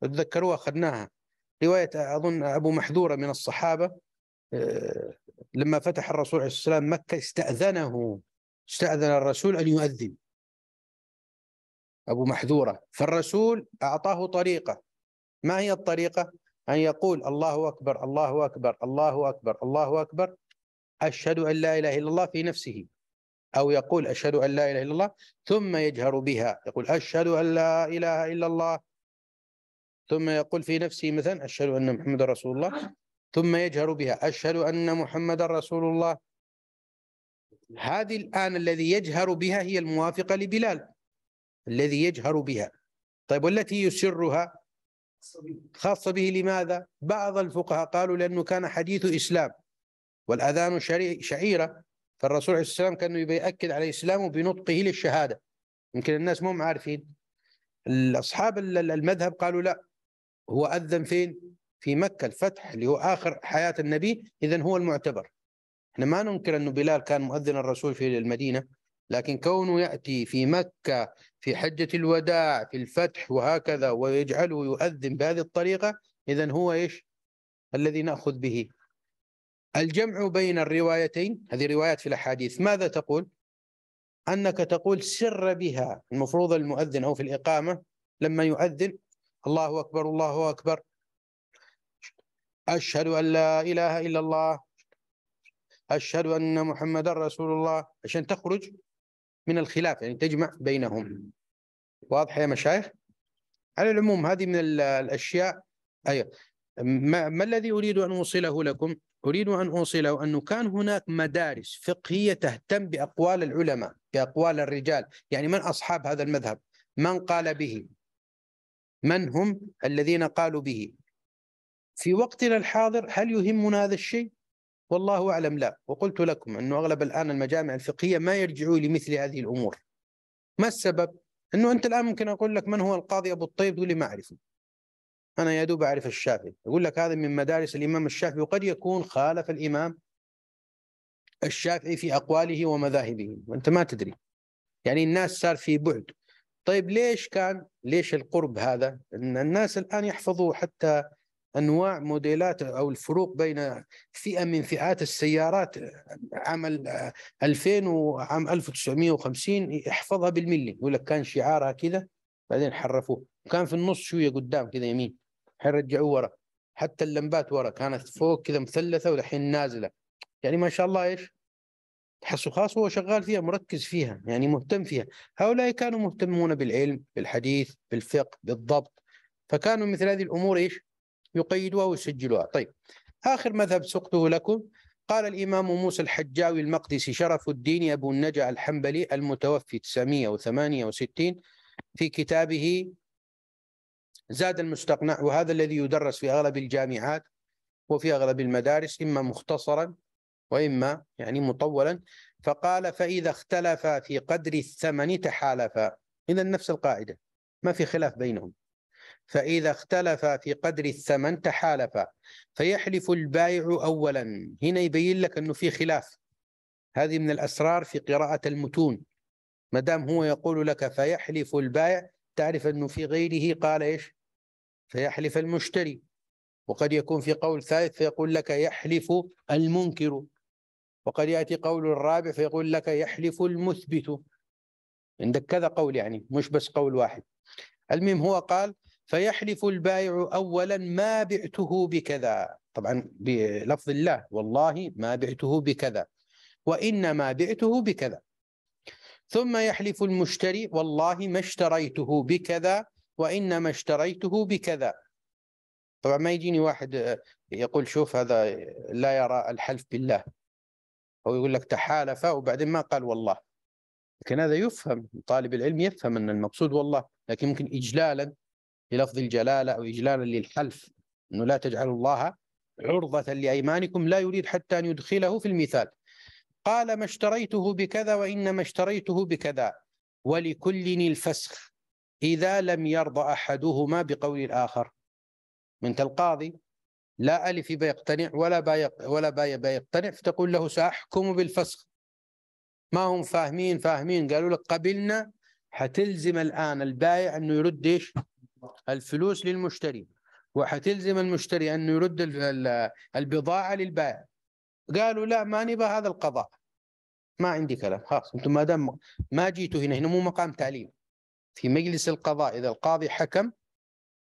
Speaker 1: تذكروها أخذناها رواية أظن أبو محذورة من الصحابة آه، لما فتح الرسول عليه الصلاة والسلام مكة استأذنه استأذن الرسول أن يؤذن أبو محذورة فالرسول أعطاه طريقة ما هي الطريقة؟ أن يقول الله أكبر الله أكبر الله أكبر الله أكبر أشهد أن لا إله إلا الله في نفسه أو يقول أشهد أن لا إله إلا الله ثم يجهر بها يقول أشهد أن لا إله إلا الله ثم يقول في نفسه مثلا أشهد أن محمد رسول الله ثم يجهر بها أشهد أن محمد رسول الله هذه الآن الذي يجهر بها هي الموافقة لبلال الذي يجهر بها طيب والتي يسرها خاصة به لماذا؟ بعض الفقهاء قالوا لأنه كان حديث إسلام والأذان شعيرة فالرسول عليه السلام كان يؤكد على إسلامه بنطقه للشهادة يمكن الناس مو عارفين أصحاب المذهب قالوا لا هو أذن فين؟ في مكة الفتح اللي هو آخر حياة النبي إذا هو المعتبر احنا ما ننكر أن بلال كان مؤذن الرسول في المدينة لكن كونه يأتي في مكة في حجة الوداع في الفتح وهكذا ويجعله يؤذن بهذه الطريقة إذا هو إيش الذي نأخذ به الجمع بين الروايتين هذه روايات في الأحاديث ماذا تقول أنك تقول سر بها المفروض المؤذن أو في الإقامة لما يؤذن الله أكبر الله أكبر أشهد أن لا إله إلا الله أشهد أن محمدا رسول الله عشان تخرج من الخلاف يعني تجمع بينهم واضح يا مشايخ على العموم هذه من الأشياء أيوة ما, ما الذي أريد أن أوصله لكم أريد أن أوصله أنه كان هناك مدارس فقهية تهتم بأقوال العلماء بأقوال الرجال يعني من أصحاب هذا المذهب من قال به من هم الذين قالوا به في وقتنا الحاضر هل يهمنا هذا الشيء والله أعلم لا وقلت لكم أنه أغلب الآن المجامع الفقهية ما يرجعوا لمثل هذه الأمور ما السبب؟ أنه أنت الآن ممكن أقول لك من هو القاضي أبو الطيب تقول لي ما أعرفه أنا يا دوب أعرف الشافعي أقول لك هذا من مدارس الإمام الشافعي وقد يكون خالف الإمام الشافعي في أقواله ومذاهبه وأنت ما تدري يعني الناس صار في بعد طيب ليش كان ليش القرب هذا؟ ان الناس الان يحفظوا حتى انواع موديلات او الفروق بين فئه من فئات السيارات عام 2000 وعام 1950 يحفظها بالملي يقول لك كان شعارها كذا بعدين حرفوه وكان في النص شويه قدام كذا يمين الحين رجعوه ورا حتى اللمبات ورا كانت فوق كذا مثلثه ودحين نازله يعني ما شاء الله ايش تحسه خاص هو شغال فيها مركز فيها يعني مهتم فيها هؤلاء كانوا مهتمون بالعلم بالحديث بالفقه بالضبط فكانوا مثل هذه الأمور إيش يقيدوها ويسجلوها طيب آخر مذهب سقته لكم قال الإمام موسى الحجاوي المقدسي شرف الدين أبو النجع الحنبلي المتوفي 968 في كتابه زاد المستقنع وهذا الذي يدرس في أغلب الجامعات وفي أغلب المدارس إما مختصرا وإما يعني مطولا فقال فإذا اختلفا في قدر الثمن تحالفا إذا نفس القاعدة ما في خلاف بينهم فإذا اختلفا في قدر الثمن تحالفا فيحلف البائع أولا هنا يبين لك أنه في خلاف هذه من الأسرار في قراءة المتون ما دام هو يقول لك فيحلف البائع تعرف أنه في غيره قال إيش فيحلف المشتري وقد يكون في قول ثالث فيقول لك يحلف المنكر وقد يأتي قول الرابع فيقول لك يحلف المثبت عندك كذا قول يعني مش بس قول واحد المهم هو قال فيحلف البائع أولا ما بعته بكذا طبعا بلفظ الله والله ما بعته بكذا وإنما بعته بكذا ثم يحلف المشتري والله ما اشتريته بكذا وإنما اشتريته بكذا طبعا ما يجيني واحد يقول شوف هذا لا يرى الحلف بالله أو يقول لك تحالف وبعدين ما قال والله لكن هذا يفهم طالب العلم يفهم أن المقصود والله لكن ممكن إجلالا للفظ الجلالة أو إجلالا للحلف أنه لا تجعل الله عرضة لأيمانكم لا يريد حتى أن يدخله في المثال قال ما اشتريته بكذا وإنما اشتريته بكذا ولكل الفسخ إذا لم يرضى أحدهما بقول الآخر من القاضي لا ألف يقتنع ولا با ولا با يقتنع فتقول له سأحكم بالفسخ ما هم فاهمين فاهمين قالوا لك قبلنا حتلزم الآن البائع أنه يرد إيش الفلوس للمشتري وحتلزم المشتري أنه يرد البضاعة للبائع قالوا لا ما نبى هذا القضاء ما عندي كلام خلاص انتم ما دام ما جيتوا هنا هنا مو مقام تعليم في مجلس القضاء اذا القاضي حكم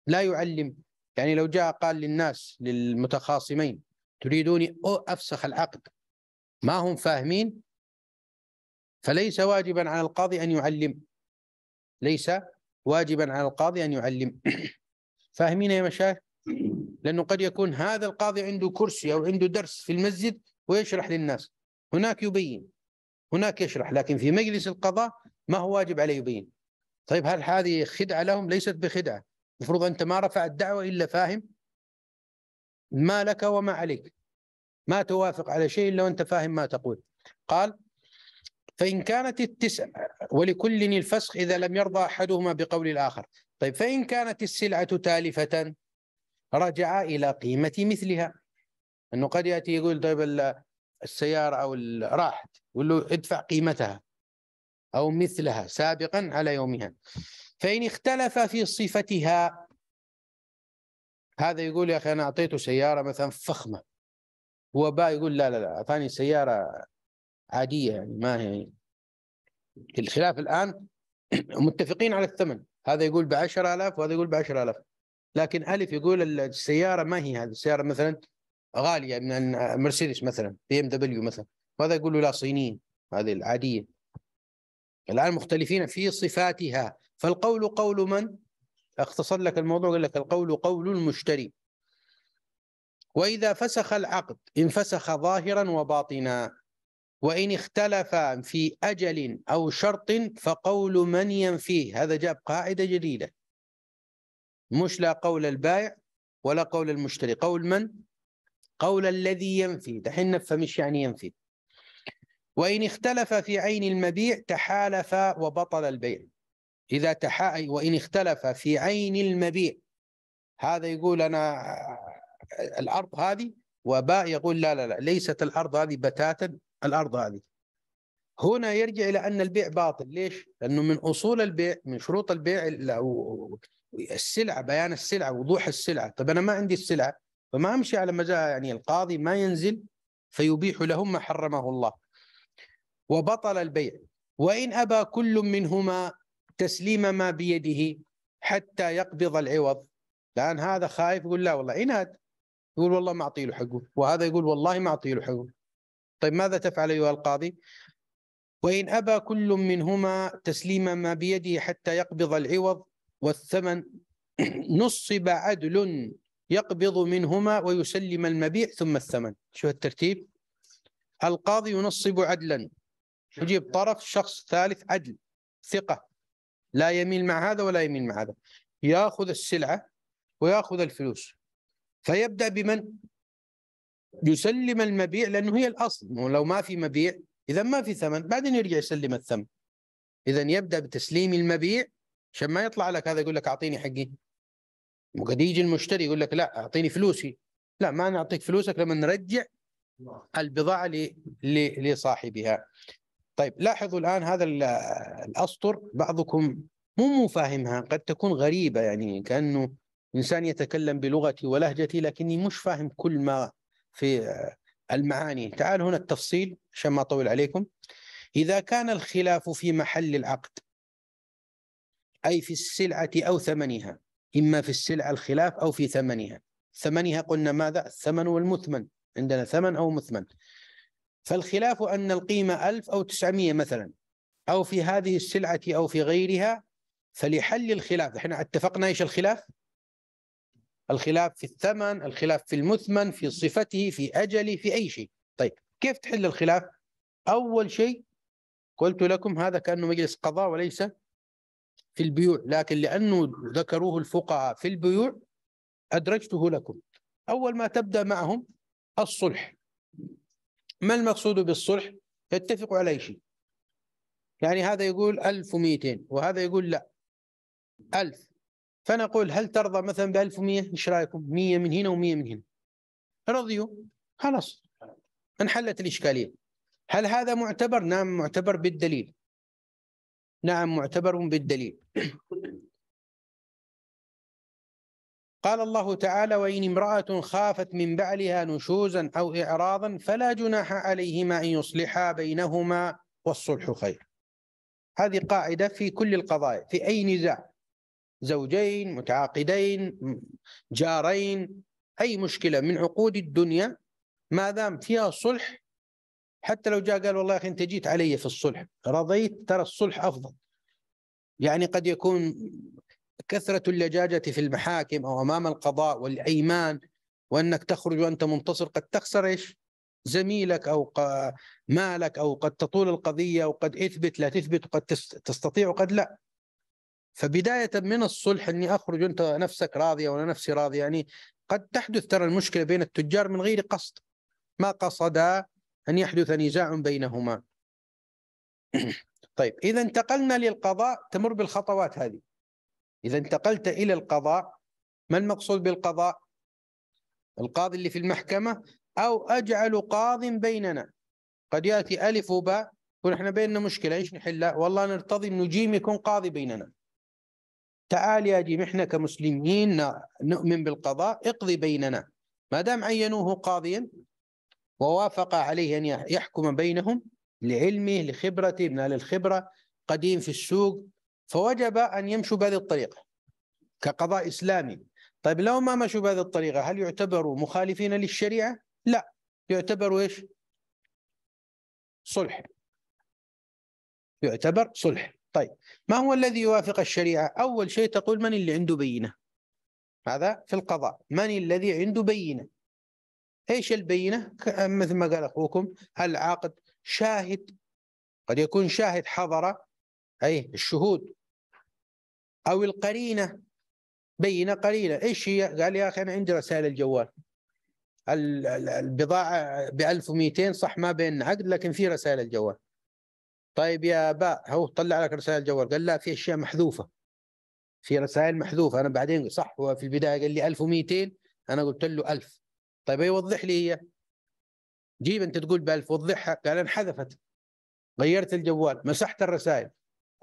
Speaker 1: لا يعلم يعني لو جاء قال للناس للمتخاصمين تريدوني أو أفسخ العقد ما هم فاهمين فليس واجبا على القاضي أن يعلم ليس واجبا على القاضي أن يعلم فاهمين يا مشايخ لأنه قد يكون هذا القاضي عنده كرسي أو عنده درس في المسجد ويشرح للناس هناك يبين هناك يشرح لكن في مجلس القضاء ما هو واجب عليه يبين طيب هل هذه خدعة لهم ليست بخدعة المفروض أنت ما رفعت دعوة إلا فاهم ما لك وما عليك ما توافق على شيء إلا وأنت فاهم ما تقول قال فإن كانت التسع ولكل الفسخ إذا لم يرضى أحدهما بقول الآخر طيب فإن كانت السلعة تالفة رجع إلى قيمة مثلها أنه قد يأتي يقول طيب السيارة أو راحت يقول له ادفع قيمتها أو مثلها سابقا على يومها فإن اختلف في صفتها هذا يقول يا أخي أنا أعطيته سيارة مثلا فخمة هو باء يقول لا لا لا أعطاني سيارة عادية يعني ما هي الخلاف الآن متفقين على الثمن هذا يقول بعشر 10000 وهذا يقول بعشر 10000 لكن ألف يقول السيارة ما هي هذه السيارة مثلا غالية من مرسيدس مثلا بي ام دبليو مثلا وهذا يقول له لا صينيين هذه العادية الآن مختلفين في صفاتها فالقول قول من اختصر لك الموضوع قال لك القول قول المشتري وإذا فسخ العقد انفسخ ظاهرا وباطنا وإن اختلف في أجل أو شرط فقول من ينفيه هذا جاب قاعدة جديدة مش لا قول البائع ولا قول المشتري قول من قول الذي ينفي دحين نفهم ايش يعني ينفي وإن اختلف في عين المبيع تحالف وبطل البيع إذا تحا وإن اختلف في عين المبيع هذا يقول أنا الأرض هذه وباء يقول لا لا لا ليست الأرض هذه بتاتا الأرض هذه هنا يرجع إلى أن البيع باطل ليش؟ لأنه من أصول البيع من شروط البيع السلعة بيان السلعة وضوح السلعة طب أنا ما عندي السلعة فما أمشي على مجال يعني القاضي ما ينزل فيبيح لهم ما حرمه الله وبطل البيع وإن أبى كل منهما تسليم ما بيده حتى يقبض العوض الان هذا خايف يقول لا والله عناد يقول والله ما اعطي له حقه وهذا يقول والله ما اعطي له حقه طيب ماذا تفعل ايها القاضي وان ابى كل منهما تسليم ما بيده حتى يقبض العوض والثمن نصب عدل يقبض منهما ويسلم المبيع ثم الثمن شو الترتيب القاضي ينصب عدلا يجيب طرف شخص ثالث عدل ثقة لا يميل مع هذا ولا يميل مع هذا ياخذ السلعه وياخذ الفلوس فيبدا بمن يسلم المبيع لانه هي الاصل لو ما في مبيع اذا ما في ثمن بعدين يرجع يسلم الثمن اذا يبدا بتسليم المبيع عشان ما يطلع لك هذا يقول لك اعطيني حقي وقد يجي المشتري يقول لك لا اعطيني فلوسي لا ما نعطيك فلوسك لما نرجع البضاعه لصاحبها طيب لاحظوا الآن هذا الأسطر بعضكم مو مفاهمها قد تكون غريبة يعني كأنه إنسان يتكلم بلغتي ولهجتي لكني مش فاهم كل ما في آه، المعاني تعال هنا التفصيل عشان ما أطول عليكم إذا كان الخلاف في محل العقد أي في السلعة أو ثمنها إما في السلعة الخلاف أو في ثمنها ثمنها قلنا ماذا الثمن والمثمن عندنا ثمن أو مثمن فالخلاف أن القيمة ألف أو تسعمية مثلا أو في هذه السلعة أو في غيرها فلحل الخلاف احنا اتفقنا ايش الخلاف الخلاف في الثمن الخلاف في المثمن في صفته في أجله في أي شيء طيب كيف تحل الخلاف أول شيء قلت لكم هذا كأنه مجلس قضاء وليس في البيوع لكن لأنه ذكروه الفقهاء في البيوع أدرجته لكم أول ما تبدأ معهم الصلح ما المقصود بالصلح يتفقوا على أي شيء يعني هذا يقول 1200 وهذا يقول لا 1000 فنقول هل ترضى مثلا ب 1100 ايش رايكم 100 من هنا و100 من هنا رضيوا خلاص انحلت الإشكالية هل هذا معتبر؟ نعم معتبر بالدليل نعم معتبر بالدليل قال الله تعالى وإن امرأة خافت من بعلها نشوزا أو إعراضا فلا جناح عليهما أن يصلحا بينهما والصلح خير هذه قاعدة في كل القضايا في أي نزاع زوجين متعاقدين جارين أي مشكلة من عقود الدنيا ما دام فيها صلح حتى لو جاء قال والله يا أخي أنت جيت علي في الصلح رضيت ترى الصلح أفضل يعني قد يكون كثرة اللجاجة في المحاكم أو أمام القضاء والأيمان وأنك تخرج وأنت منتصر قد تخسر إيش زميلك أو مالك أو قد تطول القضية وقد اثبت لا تثبت وقد تستطيع وقد لا فبداية من الصلح أني أخرج أنت نفسك راضية وأنا نفسي راضية يعني قد تحدث ترى المشكلة بين التجار من غير قصد ما قصدا أن يحدث نزاع بينهما طيب إذا انتقلنا للقضاء تمر بالخطوات هذه إذا انتقلت إلى القضاء ما المقصود بالقضاء؟ القاضي اللي في المحكمة أو أجعل قاض بيننا قد يأتي ألف وباء ونحن بيننا مشكلة إيش نحلها؟ والله نرتضي أن جيم يكون قاضي بيننا تعال يا جيم إحنا كمسلمين نؤمن بالقضاء اقضي بيننا ما دام عينوه قاضيا ووافق عليه أن يحكم بينهم لعلمه لخبرته من الخبرة قديم في السوق فوجب أن يمشوا بهذه الطريقة كقضاء إسلامي طيب لو ما مشوا بهذه الطريقة هل يعتبروا مخالفين للشريعة؟ لا يعتبروا إيش؟ صلح يعتبر صلح طيب ما هو الذي يوافق الشريعة؟ أول شيء تقول من اللي عنده بينة؟ هذا في القضاء من الذي عنده بينة؟ إيش البينة؟ مثل ما قال أخوكم العقد شاهد قد يكون شاهد حضر أي الشهود أو القرينة بينة قرينه إيش هي؟ قال يا أخي أنا عندي رسائل الجوال البضاعة ب 1200 صح ما بين عقد لكن في رسائل الجوال طيب يا باء هو طلع لك رسائل الجوال قال لا في أشياء محذوفة في رسائل محذوفة أنا بعدين صح هو في البداية قال لي 1200 أنا قلت له 1000 طيب يوضح لي هي جيب أنت تقول ب 1000 وضحها قال انحذفت غيرت الجوال مسحت الرسائل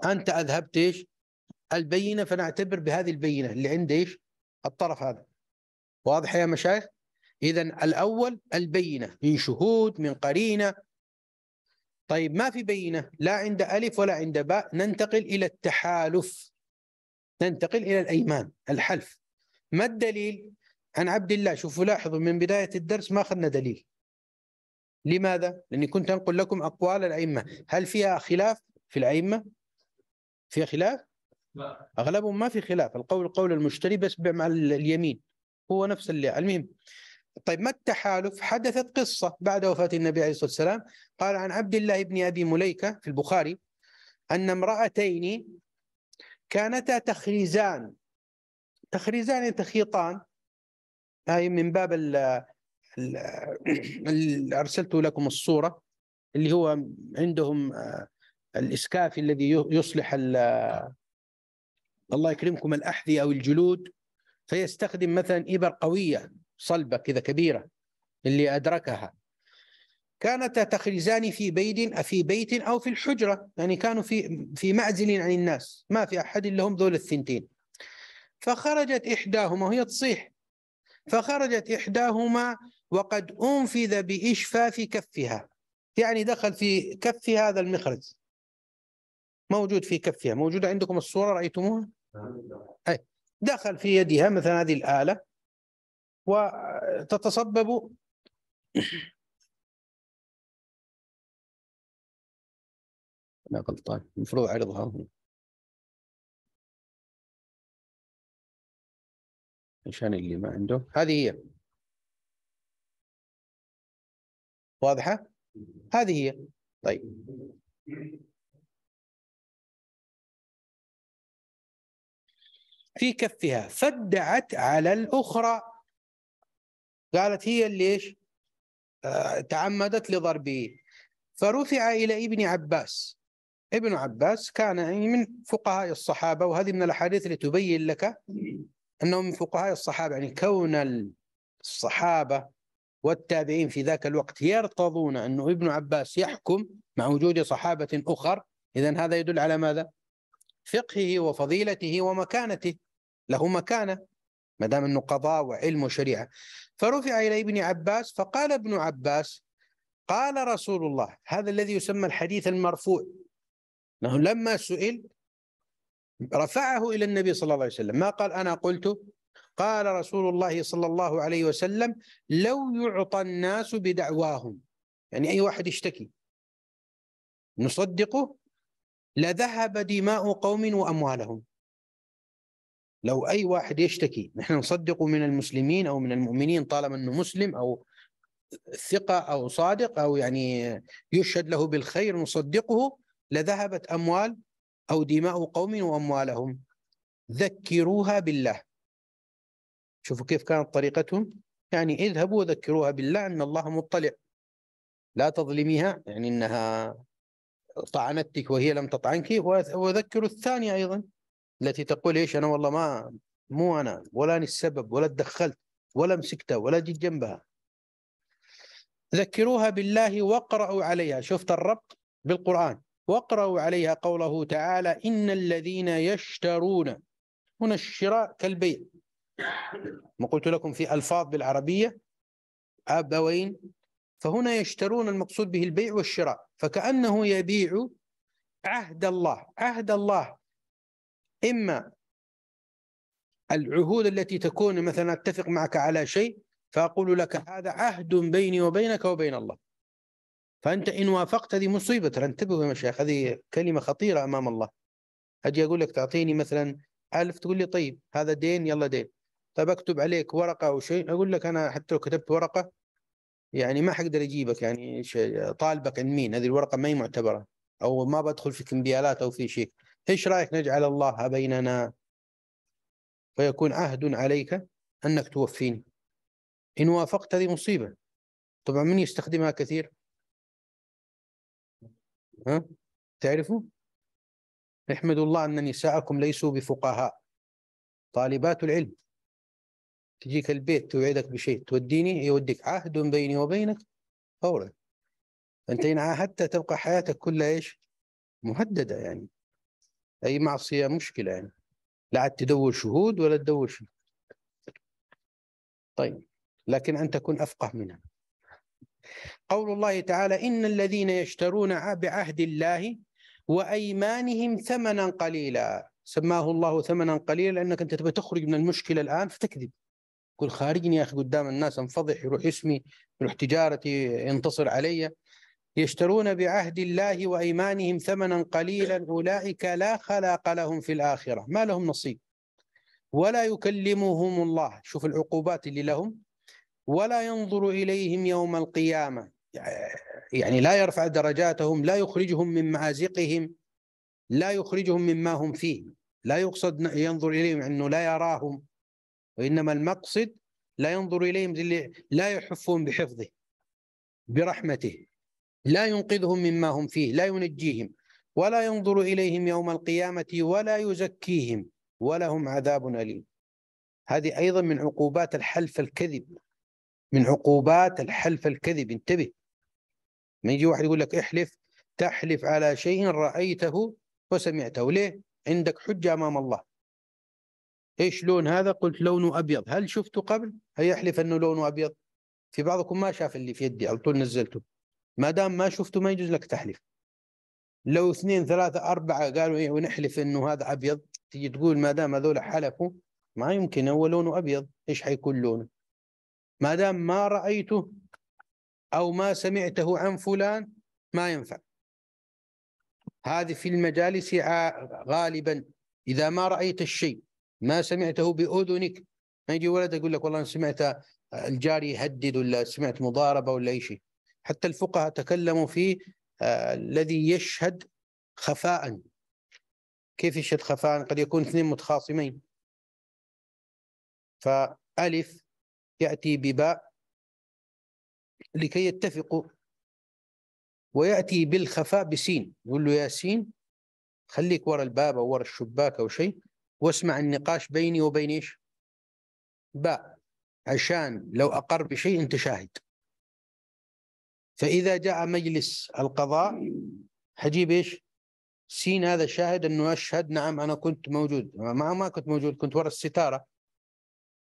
Speaker 1: أنت أذهبت إيش؟ البينه فنعتبر بهذه البينه اللي عند ايش؟ الطرف هذا واضح يا مشايخ؟ اذا الاول البينه من شهود من قرينه طيب ما في بينه لا عند الف ولا عند باء ننتقل الى التحالف ننتقل الى الايمان الحلف ما الدليل؟ عن عبد الله شوفوا لاحظوا من بدايه الدرس ما اخذنا دليل لماذا؟ لأني كنت أنقل لكم أقوال الأئمة هل فيها خلاف في الأئمة؟ فيها خلاف؟ اغلبهم ما في خلاف القول قول المشتري بس مع اليمين هو نفس اللي المهم طيب ما التحالف؟ حدثت قصه بعد وفاه النبي عليه الصلاه والسلام قال عن عبد الله بن ابي مليكه في البخاري ان امراتين كانتا تخريزان تخريزان يعني تخيطان هاي من باب ال ارسلت لكم الصوره اللي هو عندهم آه، الاسكافي الذي يصلح الله يكرمكم الأحذية أو الجلود فيستخدم مثلا إبر قوية صلبة كذا كبيرة اللي أدركها كانت تخرزان في بيت في بيت أو في الحجرة يعني كانوا في في معزل عن الناس ما في أحد إلا هم ذول الثنتين فخرجت إحداهما وهي تصيح فخرجت إحداهما وقد أنفذ بإشفاف كفها يعني دخل في كف هذا المخرج موجود في كفها موجودة عندكم الصورة رأيتموها نعم، نعم. أي دخل في يدها مثلا هذه الآلة وتتصبب أنا غلطان المفروض أعرضها عشان اللي ما عنده هذه هي واضحة؟ نعم. هذه هي طيب في كفها فادعت على الأخرى قالت هي اللي إيش آه، تعمدت لضربه فرفع إلى ابن عباس ابن عباس كان من فقهاء الصحابة وهذه من الأحاديث اللي تبين لك أنه من فقهاء الصحابة يعني كون الصحابة والتابعين في ذاك الوقت يرتضون أن ابن عباس يحكم مع وجود صحابة أخر إذا هذا يدل على ماذا؟ فقهه وفضيلته ومكانته له مكانة ما دام أنه قضاء وعلم وشريعة فرفع إلى ابن عباس فقال ابن عباس قال رسول الله هذا الذي يسمى الحديث المرفوع أنه لما سئل رفعه إلى النبي صلى الله عليه وسلم ما قال أنا قلت قال رسول الله صلى الله عليه وسلم لو يعطى الناس بدعواهم يعني أي واحد يشتكي نصدقه لذهب دماء قوم وأموالهم لو أي واحد يشتكي نحن نصدق من المسلمين أو من المؤمنين طالما أنه مسلم أو ثقة أو صادق أو يعني يشهد له بالخير نصدقه لذهبت أموال أو دماء قوم وأموالهم ذكروها بالله شوفوا كيف كانت طريقتهم يعني اذهبوا وذكروها بالله أن الله مطلع لا تظلميها يعني أنها طعنتك وهي لم تطعنك واذكر الثانيه ايضا التي تقول ايش انا والله ما مو انا ولا أنا السبب ولا تدخلت ولا مسكتها ولا جيت جنبها ذكروها بالله واقرأوا عليها شفت الربط بالقرآن واقرأوا عليها قوله تعالى إن الذين يشترون هنا الشراء كالبيع ما قلت لكم في ألفاظ بالعربية أبوين فهنا يشترون المقصود به البيع والشراء فكأنه يبيع عهد الله عهد الله إما العهود التي تكون مثلا أتفق معك على شيء فأقول لك هذا عهد بيني وبينك وبين الله فأنت إن وافقت هذه مصيبة ترى انتبهوا يا مشايخ هذه كلمة خطيرة أمام الله أجي أقول لك تعطيني مثلا ألف تقول لي طيب هذا دين يلا دين طيب أكتب عليك ورقة أو شيء أقول لك أنا حتى لو كتبت ورقة يعني ما حقدر اجيبك يعني طالبك عند مين هذه الورقه ما هي معتبره او ما بدخل في كمبيالات او في شيء ايش رايك نجعل الله بيننا فيكون عهد عليك انك توفيني ان وافقت هذه مصيبه طبعا من يستخدمها كثير ها تعرفوا احمدوا الله انني نساءكم ليسوا بفقهاء طالبات العلم تجيك البيت توعدك بشيء توديني يوديك عهد بيني وبينك فورا انت إن عاهدت تبقى حياتك كلها ايش؟ مهدده يعني اي معصيه مشكله يعني لا عاد تدور شهود ولا تدور شهود طيب لكن ان تكون افقه منها قول الله تعالى ان الذين يشترون بعهد الله وايمانهم ثمنا قليلا سماه الله ثمنا قليلا لانك انت تبي تخرج من المشكله الان فتكذب يقول خارجني يا اخي قدام الناس انفضح يروح اسمي يروح تجارتي ينتصر علي يشترون بعهد الله وايمانهم ثمنا قليلا اولئك لا خلاق لهم في الاخره ما لهم نصيب ولا يكلمهم الله شوف العقوبات اللي لهم ولا ينظر اليهم يوم القيامه يعني لا يرفع درجاتهم لا يخرجهم من مازقهم لا يخرجهم مما هم فيه لا يقصد ينظر اليهم انه لا يراهم وإنما المقصد لا ينظر إليهم اللي لا يحفون بحفظه برحمته لا ينقذهم مما هم فيه لا ينجيهم ولا ينظر إليهم يوم القيامة ولا يزكيهم ولهم عذاب أليم هذه أيضا من عقوبات الحلف الكذب من عقوبات الحلف الكذب انتبه ما يجي واحد يقول لك احلف تحلف على شيء رأيته وسمعته ليه عندك حجة أمام الله إيش لون هذا قلت لونه أبيض هل شفته قبل هيحلف أنه لونه أبيض في بعضكم ما شاف اللي في يدي على طول نزلته ما دام ما شفته ما يجوز لك تحلف لو اثنين ثلاثة أربعة قالوا إيه ونحلف أنه هذا أبيض تيجي تقول ما دام هذول حلفوا ما يمكن هو لونه أبيض إيش حيكون لونه ما دام ما رأيته أو ما سمعته عن فلان ما ينفع هذه في المجالس غالبا إذا ما رأيت الشيء ما سمعته بأذنك ما يجي ولد يقول لك والله أنا سمعت الجاري يهدد ولا سمعت مضاربة ولا أي شيء حتى الفقهاء تكلموا في آه، الذي يشهد خفاء كيف يشهد خفاء قد يكون اثنين متخاصمين فألف يأتي بباء لكي يتفقوا ويأتي بالخفاء بسين يقول له يا سين خليك ورا الباب أو ورا الشباك أو شيء واسمع النقاش بيني وبين ايش؟ باء عشان لو اقر بشيء انت شاهد فاذا جاء مجلس القضاء حجيب ايش؟ سين هذا الشاهد انه اشهد نعم انا كنت موجود ما ما كنت موجود كنت ورا الستاره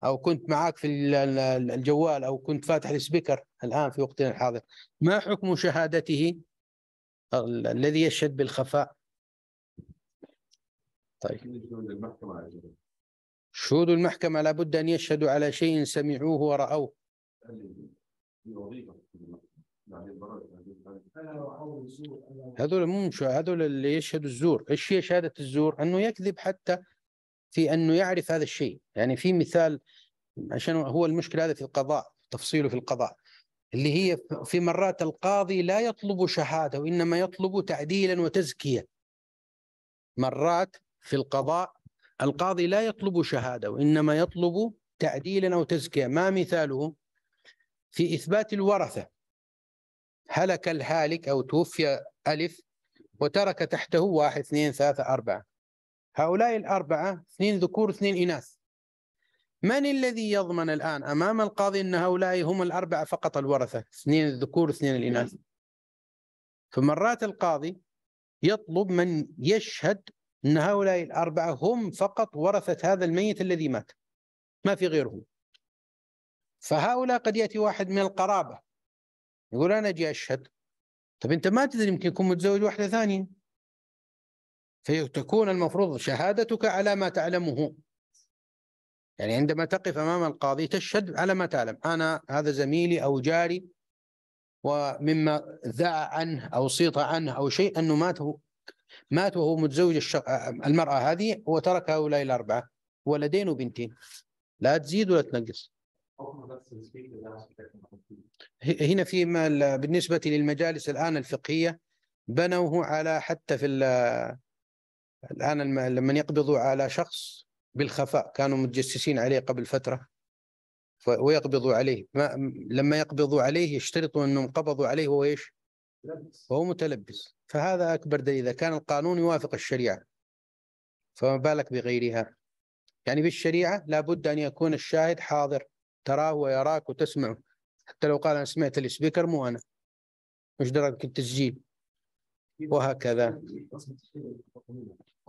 Speaker 1: او كنت معاك في الجوال او كنت فاتح السبيكر الان في وقتنا الحاضر ما حكم شهادته الذي يشهد بالخفاء طيب شهود المحكمة لابد أن يشهدوا على شيء سمعوه ورأوه هذول مو هذول اللي يشهدوا الزور ايش هي شهاده الزور انه يكذب حتى في انه يعرف هذا الشيء يعني في مثال عشان هو المشكله هذا في القضاء تفصيله في القضاء اللي هي في مرات القاضي لا يطلب شهاده وانما يطلب تعديلا وتزكيه مرات في القضاء القاضي لا يطلب شهادة وإنما يطلب تعديلا أو تزكية ما مثاله في إثبات الورثة هلك الهالك أو توفي ألف وترك تحته واحد اثنين ثلاثة أربعة هؤلاء الأربعة اثنين ذكور اثنين إناث من الذي يضمن الآن أمام القاضي أن هؤلاء هم الأربعة فقط الورثة اثنين الذكور اثنين الإناث فمرات القاضي يطلب من يشهد أن هؤلاء الأربعة هم فقط ورثة هذا الميت الذي مات ما في غيرهم فهؤلاء قد يأتي واحد من القرابة يقول أنا أجي أشهد طب أنت ما تدري يمكن يكون متزوج واحدة ثانية فتكون المفروض شهادتك على ما تعلمه يعني عندما تقف أمام القاضي تشهد على ما تعلم أنا هذا زميلي أو جاري ومما ذاع عنه أو صيط عنه أو شيء أنه مات مات وهو متزوج الشق... المرأة هذه وترك هؤلاء الأربعة ولدين وبنتين لا تزيد ولا تنقص هنا في بالنسبة للمجالس الآن الفقهية بنوه على حتى في الآن لما يقبضوا على شخص بالخفاء كانوا متجسسين عليه قبل فترة ويقبضوا عليه ما لما يقبضوا عليه يشترطوا أنهم قبضوا عليه وهو إيش وهو متلبس فهذا أكبر دليل إذا كان القانون يوافق الشريعة فما بالك بغيرها يعني بالشريعة لابد أن يكون الشاهد حاضر تراه ويراك وتسمعه حتى لو قال أنا سمعت السبيكر مو أنا مش درجة التسجيل وهكذا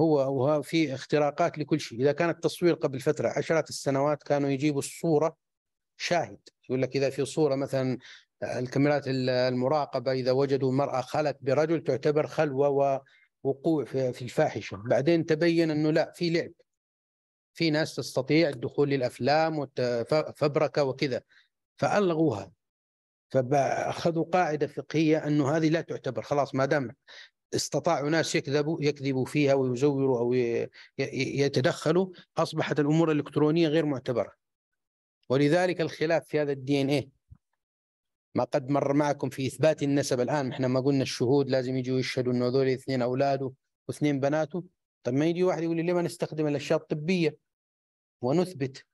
Speaker 1: هو في اختراقات لكل شيء إذا كان التصوير قبل فترة عشرات السنوات كانوا يجيبوا الصورة شاهد يقول لك إذا في صورة مثلا الكاميرات المراقبة إذا وجدوا امرأة خلت برجل تعتبر خلوة ووقوع في الفاحشة بعدين تبين أنه لا في لعب في ناس تستطيع الدخول للأفلام وفبركة وكذا فألغوها فأخذوا قاعدة فقهية أنه هذه لا تعتبر خلاص ما دام استطاعوا ناس يكذبوا يكذبوا فيها ويزوروا أو يتدخلوا أصبحت الأمور الإلكترونية غير معتبرة ولذلك الخلاف في هذا الدي ان ايه ما قد مر معكم في اثبات النسب الان احنا ما قلنا الشهود لازم يجوا يشهدوا انه هذول اثنين اولاده واثنين بناته طيب ما يجي واحد يقول لي ليه ما نستخدم الاشياء الطبيه ونثبت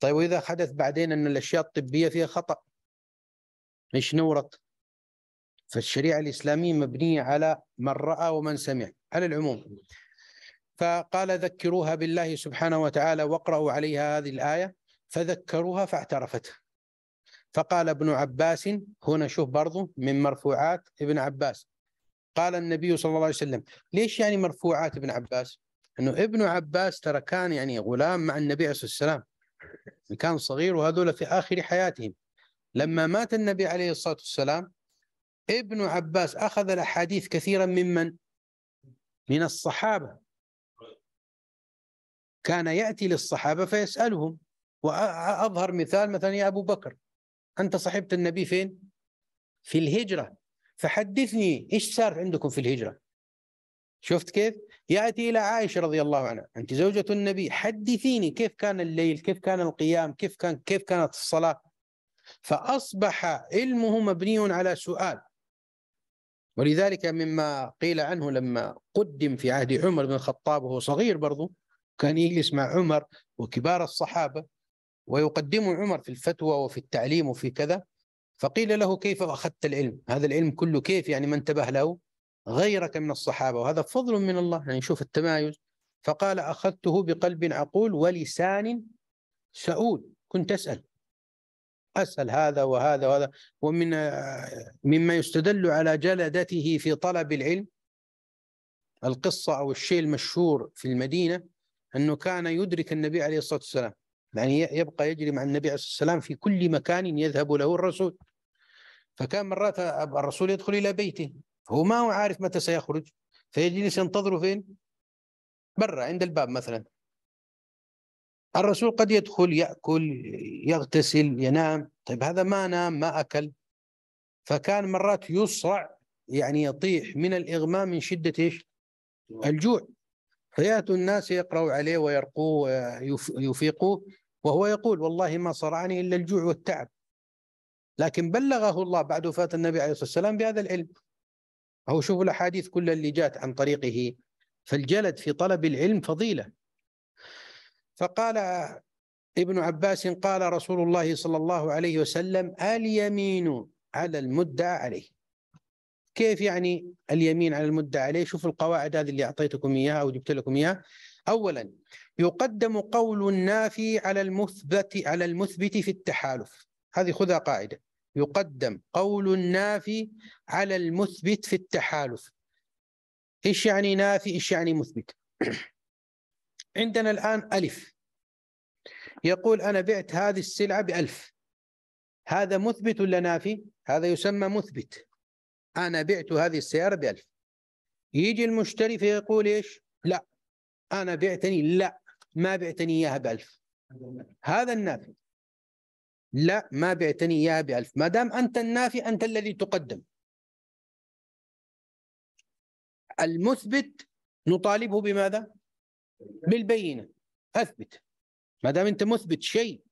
Speaker 1: طيب واذا حدث بعدين ان الاشياء الطبيه فيها خطا ايش نورط فالشريعه الاسلاميه مبنيه على من راى ومن سمع على العموم فقال ذكروها بالله سبحانه وتعالى واقرأوا عليها هذه الآية فذكروها فاعترفت فقال ابن عباس هنا شوف برضه من مرفوعات ابن عباس قال النبي صلى الله عليه وسلم ليش يعني مرفوعات ابن عباس انه ابن عباس ترى كان يعني غلام مع النبي عليه الصلاه والسلام كان صغير وهذول في اخر حياتهم لما مات النبي عليه الصلاه والسلام ابن عباس اخذ الاحاديث كثيرا ممن من الصحابه كان ياتي للصحابه فيسالهم واظهر مثال مثلا يا ابو بكر أنت صاحبت النبي فين؟ في الهجرة فحدثني إيش صار عندكم في الهجرة؟ شفت كيف؟ يأتي إلى عائشة رضي الله عنها أنت زوجة النبي حدثيني كيف كان الليل كيف كان القيام كيف كان كيف كانت الصلاة فأصبح علمه مبني على سؤال ولذلك مما قيل عنه لما قدم في عهد عمر بن الخطاب وهو صغير برضه كان يجلس مع عمر وكبار الصحابة ويقدم عمر في الفتوى وفي التعليم وفي كذا فقيل له كيف أخذت العلم هذا العلم كله كيف يعني ما انتبه له غيرك من الصحابة وهذا فضل من الله يعني نشوف التمايز فقال أخذته بقلب عقول ولسان سؤول كنت أسأل أسأل هذا وهذا وهذا ومن مما يستدل على جلدته في طلب العلم القصة أو الشيء المشهور في المدينة أنه كان يدرك النبي عليه الصلاة والسلام يعني يبقى يجري مع النبي عليه الصلاة والسلام في كل مكان يذهب له الرسول فكان مرات الرسول يدخل إلى بيته هو ما هو عارف متى سيخرج فيجلس ينتظره فين برا عند الباب مثلا الرسول قد يدخل يأكل يغتسل ينام طيب هذا ما نام ما أكل فكان مرات يصرع يعني يطيح من الإغماء من شدة إيش الجوع فيأتوا الناس يقرأوا عليه ويرقوه ويفيقوه وهو يقول والله ما صرعني إلا الجوع والتعب لكن بلغه الله بعد وفاة النبي عليه الصلاة والسلام بهذا العلم أو شوفوا الأحاديث كل اللي جات عن طريقه فالجلد في طلب العلم فضيلة فقال ابن عباس قال رسول الله صلى الله عليه وسلم اليمين على المدعى عليه كيف يعني اليمين على المدعى عليه شوفوا القواعد هذه اللي أعطيتكم إياها أو جبت لكم إياها أولا يقدم قول النافي على المثبت على المثبت في التحالف هذه خذها قاعدة يقدم قول النافي على المثبت في التحالف إيش يعني نافي إيش يعني مثبت عندنا الآن ألف يقول أنا بعت هذه السلعة بألف هذا مثبت ولا نافي هذا يسمى مثبت أنا بعت هذه السيارة بألف يجي المشتري فيقول إيش لا أنا بعتني لا ما بعتني اياها ب 1000 هذا النافي لا ما بعتني اياها ب 1000 ما دام انت النافي انت الذي تقدم المثبت نطالبه بماذا؟ بالبينه اثبت ما دام انت مثبت شيء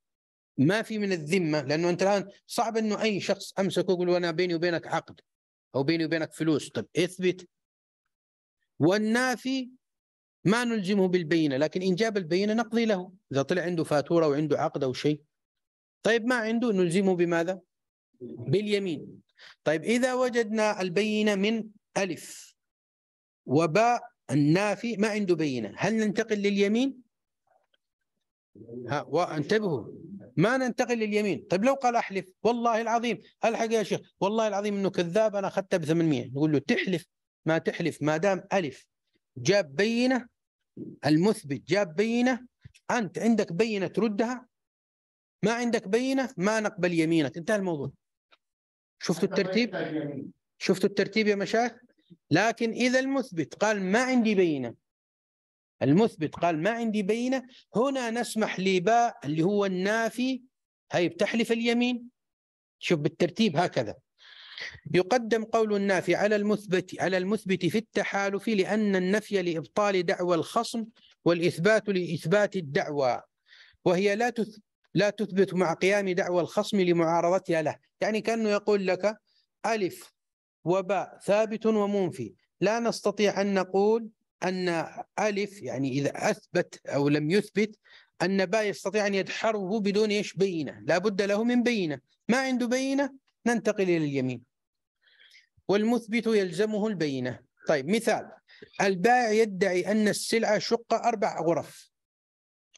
Speaker 1: ما في من الذمه لانه انت الان صعب انه اي شخص امسك يقول أنا بيني وبينك عقد او بيني وبينك فلوس طب اثبت والنافي ما نلزمه بالبينه لكن ان جاب البينه نقضي له اذا طلع عنده فاتوره وعنده عقد او شيء طيب ما عنده نلزمه بماذا باليمين طيب اذا وجدنا البينه من الف وباء النافي ما عنده بينه هل ننتقل لليمين ها وانتبهوا ما ننتقل لليمين طيب لو قال احلف والله العظيم الحق يا شيخ والله العظيم انه كذاب انا اخذتها ب 800 نقول له تحلف ما تحلف ما دام الف جاب بينه المثبت جاب بينه انت عندك بينه تردها ما عندك بينه ما نقبل يمينك انتهى الموضوع شفتوا الترتيب شفتوا الترتيب يا مشايخ لكن اذا المثبت قال ما عندي بينه المثبت قال ما عندي بينه هنا نسمح لباء اللي هو النافي هي بتحلف اليمين شوف بالترتيب هكذا يقدم قول النافي على المثبت على المثبت في التحالف لأن النفي لإبطال دعوى الخصم والإثبات لإثبات الدعوى وهي لا لا تثبت مع قيام دعوى الخصم لمعارضتها له يعني كأنه يقول لك ألف وباء ثابت ومنفي لا نستطيع أن نقول أن ألف يعني إذا أثبت أو لم يثبت أن باء يستطيع أن يدحره بدون إيش بينة لا بد له من بينة ما عنده بينة ننتقل إلى اليمين والمثبت يلزمه البينة طيب مثال البائع يدعي أن السلعة شقة أربع غرف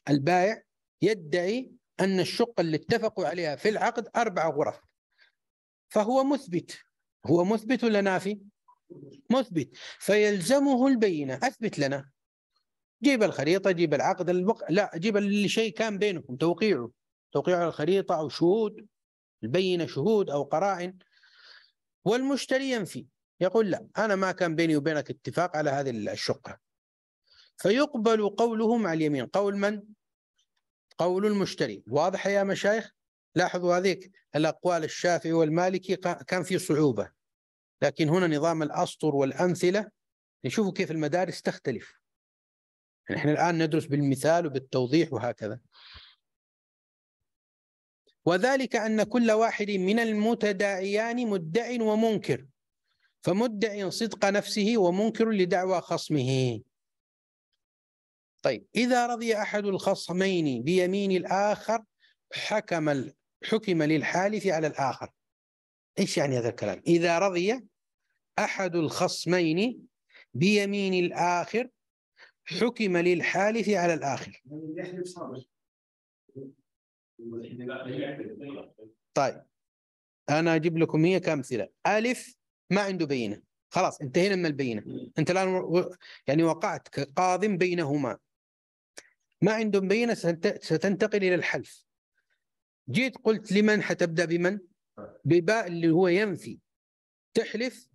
Speaker 1: البائع يدعي أن الشقة اللي اتفقوا عليها في العقد أربع غرف فهو مثبت هو مثبت ولا نافي؟ مثبت فيلزمه البينة أثبت لنا جيب الخريطة جيب العقد البق... لا جيب الشيء كان بينكم توقيعه توقيع الخريطة أو شهود البينة شهود أو قرائن والمشتري ينفي يقول لا أنا ما كان بيني وبينك اتفاق على هذه الشقة فيقبل قوله مع اليمين قول من؟ قول المشتري واضح يا مشايخ؟ لاحظوا هذيك الأقوال الشافعي والمالكي كان في صعوبة لكن هنا نظام الأسطر والأمثلة نشوفوا كيف المدارس تختلف نحن الآن ندرس بالمثال وبالتوضيح وهكذا وذلك أن كل واحد من المتداعيان مدع ومنكر فمدع صدق نفسه ومنكر لدعوى خصمه طيب إذا رضي أحد الخصمين بيمين الآخر حكم حكم للحالف على الآخر إيش يعني هذا الكلام إذا رضي أحد الخصمين بيمين الآخر حكم للحالف على الآخر يعني طيب انا اجيب لكم هي كامثله الف ما عنده بينه خلاص انتهينا من البينه انت الان يعني وقعت كقاض بينهما ما عنده بينه ستنتقل الى الحلف جيت قلت لمن حتبدا بمن بباء اللي هو ينفي تحلف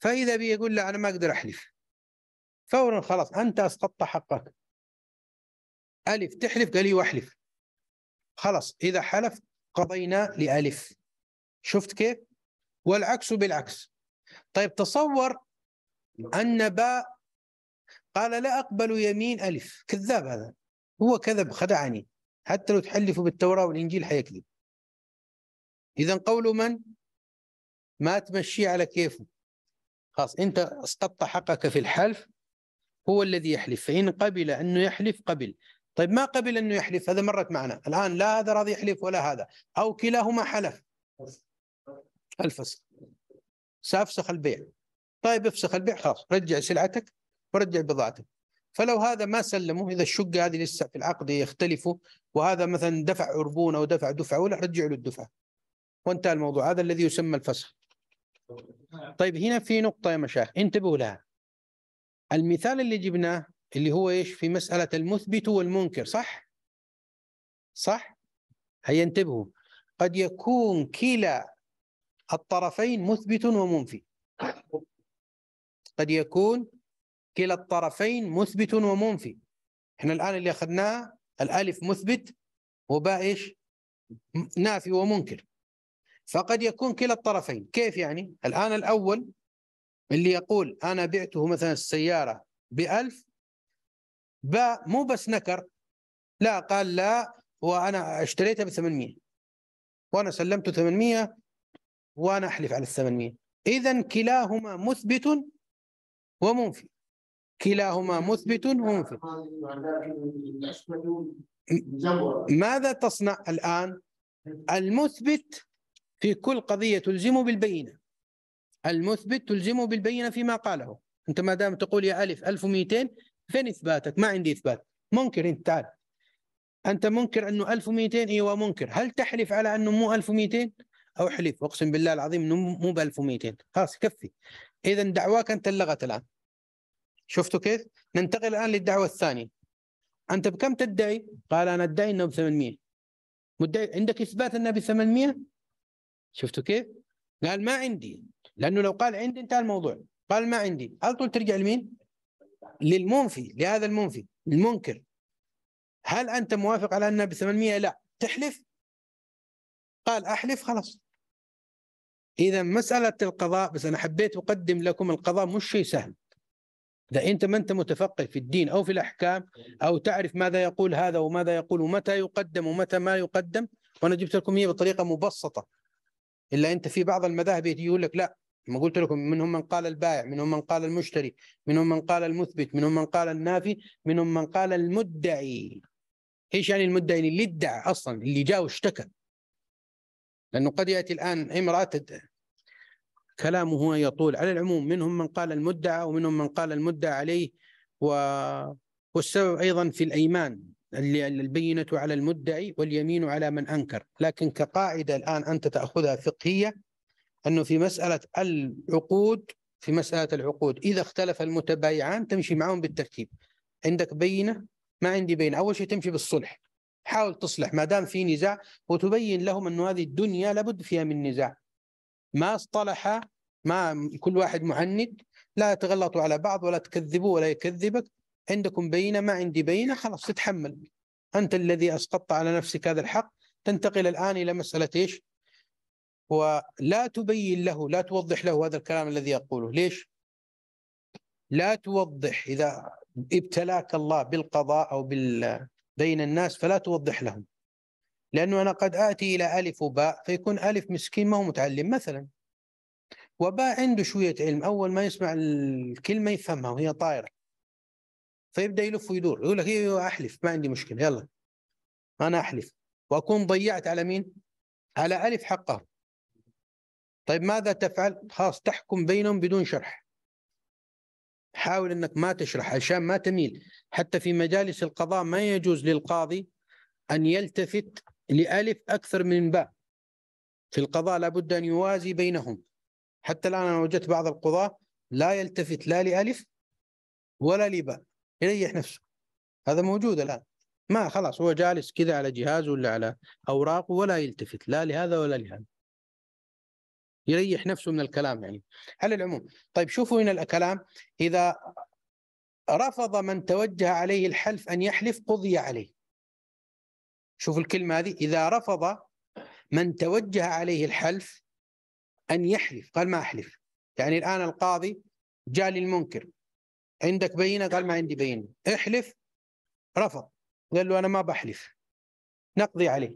Speaker 1: فاذا بي يقول لا انا ما اقدر احلف فورا خلاص انت اسقطت حقك الف تحلف قال لي واحلف خلاص إذا حلف قضينا لألف شفت كيف؟ والعكس بالعكس طيب تصور أن باء قال لا أقبل يمين ألف كذاب هذا هو كذب خدعني حتى لو تحلفوا بالتوراة والإنجيل حيكذب إذا قول من؟ ما تمشي على كيفه خلاص أنت اسقطت حقك في الحلف هو الذي يحلف فإن قبل أنه يحلف قبل طيب ما قبل انه يحلف هذا مرت معنا الان لا هذا راضي يحلف ولا هذا او كلاهما حلف الفسخ سافسخ البيع طيب افسخ البيع خلاص رجع سلعتك ورجع بضاعتك فلو هذا ما سلمه اذا الشقه هذه لسه في العقد يختلفوا وهذا مثلا دفع عربون او دفع دفعه ولا رجع له الدفعه وانتهى الموضوع هذا الذي يسمى الفسخ طيب هنا في نقطه يا مشايخ انتبهوا لها المثال اللي جبناه اللي هو ايش في مساله المثبت والمنكر صح صح هيا انتبهوا قد يكون كلا الطرفين مثبت ومنفي قد يكون كلا الطرفين مثبت ومنفي احنا الان اللي اخذناه الالف مثبت وباء ايش نافي ومنكر فقد يكون كلا الطرفين كيف يعني الان الاول اللي يقول انا بعته مثلا السياره بألف باء مو بس نكر لا قال لا وانا اشتريتها ب 800 وانا سلمته 800 وانا احلف على ال 800 اذا كلاهما مثبت ومنفي كلاهما مثبت ومنفي ماذا تصنع الان؟ المثبت في كل قضيه تلزمه بالبينه المثبت تلزمه بالبينه فيما قاله انت ما دام تقول يا الف 1200 فين إثباتك ما عندي إثبات منكر أنت تعال أنت منكر أنه 1200 أيوة منكر هل تحلف على أنه مو 1200 أو حلف أقسم بالله العظيم أنه مو ب 1200 خلاص يكفي إذا دعواك أنت لغت الآن شفتوا كيف؟ ننتقل الآن للدعوة الثانية أنت بكم تدعي؟ قال أنا أدعي أنه ب 800 مدعي عندك إثبات أنه ب 800 شفتوا كيف؟ قال ما عندي لأنه لو قال عندي انتهى الموضوع قال ما عندي على طول ترجع لمين؟ للمنفي لهذا المنفي المنكر هل أنت موافق على أنها ب 800 لا تحلف قال أحلف خلاص إذا مسألة القضاء بس أنا حبيت أقدم لكم القضاء مش شيء سهل إذا أنت ما أنت متفقه في الدين أو في الأحكام أو تعرف ماذا يقول هذا وماذا يقول ومتى يقدم ومتى ما يقدم وأنا جبت لكم هي بطريقة مبسطة إلا أنت في بعض المذاهب يقول لك لا ما قلت لكم منهم من قال البائع منهم من قال المشتري منهم من قال المثبت منهم من قال النافي منهم من قال المدعي ايش يعني المدعي اللي ادعى اصلا اللي جاء واشتكى لانه قد ياتي الان امراه كلامه هو يطول على العموم منهم من قال المدعى ومنهم من قال المدعى عليه و... والسبب ايضا في الايمان البينه على المدعي واليمين على من انكر لكن كقاعده الان انت تاخذها فقهيه أنه في مسألة العقود في مسألة العقود إذا اختلف المتبايعان تمشي معهم بالترتيب عندك بينة ما عندي بينة أول شيء تمشي بالصلح حاول تصلح ما دام في نزاع وتبين لهم انه هذه الدنيا لابد فيها من نزاع ما اصطلح ما كل واحد مهند لا تغلطوا على بعض ولا تكذبوا ولا يكذبك عندكم بينة ما عندي بينة خلاص تتحمل أنت الذي أسقطت على نفسك هذا الحق تنتقل الآن إلى مسألة إيش ولا تبين له لا توضح له هذا الكلام الذي يقوله ليش؟ لا توضح إذا ابتلاك الله بالقضاء أو بال بين الناس فلا توضح لهم لأنه أنا قد آتي إلى ألف وباء فيكون ألف مسكين ما هو متعلم مثلا وباء عنده شوية علم أول ما يسمع الكلمة يفهمها وهي طائرة فيبدأ يلف ويدور يقول لك إيه أحلف ما عندي مشكلة يلا أنا أحلف وأكون ضيعت على مين؟ على ألف حقه طيب ماذا تفعل؟ خلاص تحكم بينهم بدون شرح حاول انك ما تشرح عشان ما تميل حتى في مجالس القضاء ما يجوز للقاضي ان يلتفت لالف اكثر من باء في القضاء لابد ان يوازي بينهم حتى الان انا وجدت بعض القضاه لا يلتفت لا لالف ولا لباء يريح نفسه هذا موجود الان ما خلاص هو جالس كذا على جهازه ولا على اوراقه ولا يلتفت لا لهذا ولا لهذا يريح نفسه من الكلام يعني على العموم طيب شوفوا هنا الكلام إذا رفض من توجه عليه الحلف أن يحلف قضي عليه شوفوا الكلمة هذه إذا رفض من توجه عليه الحلف أن يحلف قال ما أحلف يعني الآن القاضي جاء للمنكر عندك بينة قال ما عندي بينة احلف رفض قال له أنا ما بحلف نقضي عليه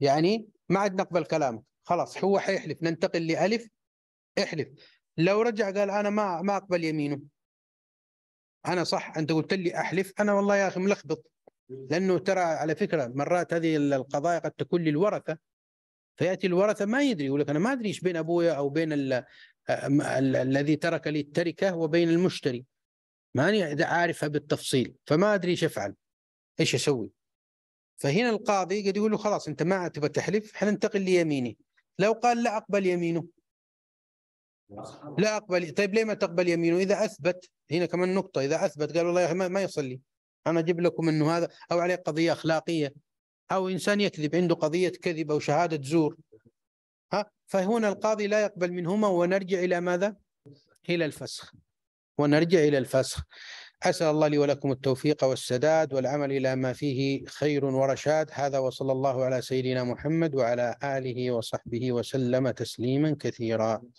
Speaker 1: يعني ما عاد نقبل كلامك خلاص هو حيحلف ننتقل لألف احلف لو رجع قال أنا ما ما أقبل يمينه أنا صح أنت قلت لي أحلف أنا والله يا أخي ملخبط لأنه ترى على فكرة مرات هذه القضايا قد تكون للورثة فيأتي الورثة ما يدري يقول لك أنا ما أدري إيش بين أبويا أو بين ال الذي ترك لي التركة وبين المشتري ماني عارفها بالتفصيل فما أدري إيش أفعل إيش أسوي فهنا القاضي قد يقول له خلاص أنت ما تبغى تحلف حننتقل ليميني لو قال لا أقبل يمينه لا أقبل طيب ليه ما تقبل يمينه إذا أثبت هنا كمان نقطة إذا أثبت قال والله يا أخي ما يصلي أنا أجيب لكم أنه هذا أو عليه قضية أخلاقية أو إنسان يكذب عنده قضية كذب أو شهادة زور ها فهنا القاضي لا يقبل منهما ونرجع إلى ماذا؟ إلى الفسخ ونرجع إلى الفسخ أسأل الله لي ولكم التوفيق والسداد والعمل إلى ما فيه خير ورشاد هذا وصلى الله على سيدنا محمد وعلى آله وصحبه وسلم تسليما كثيرا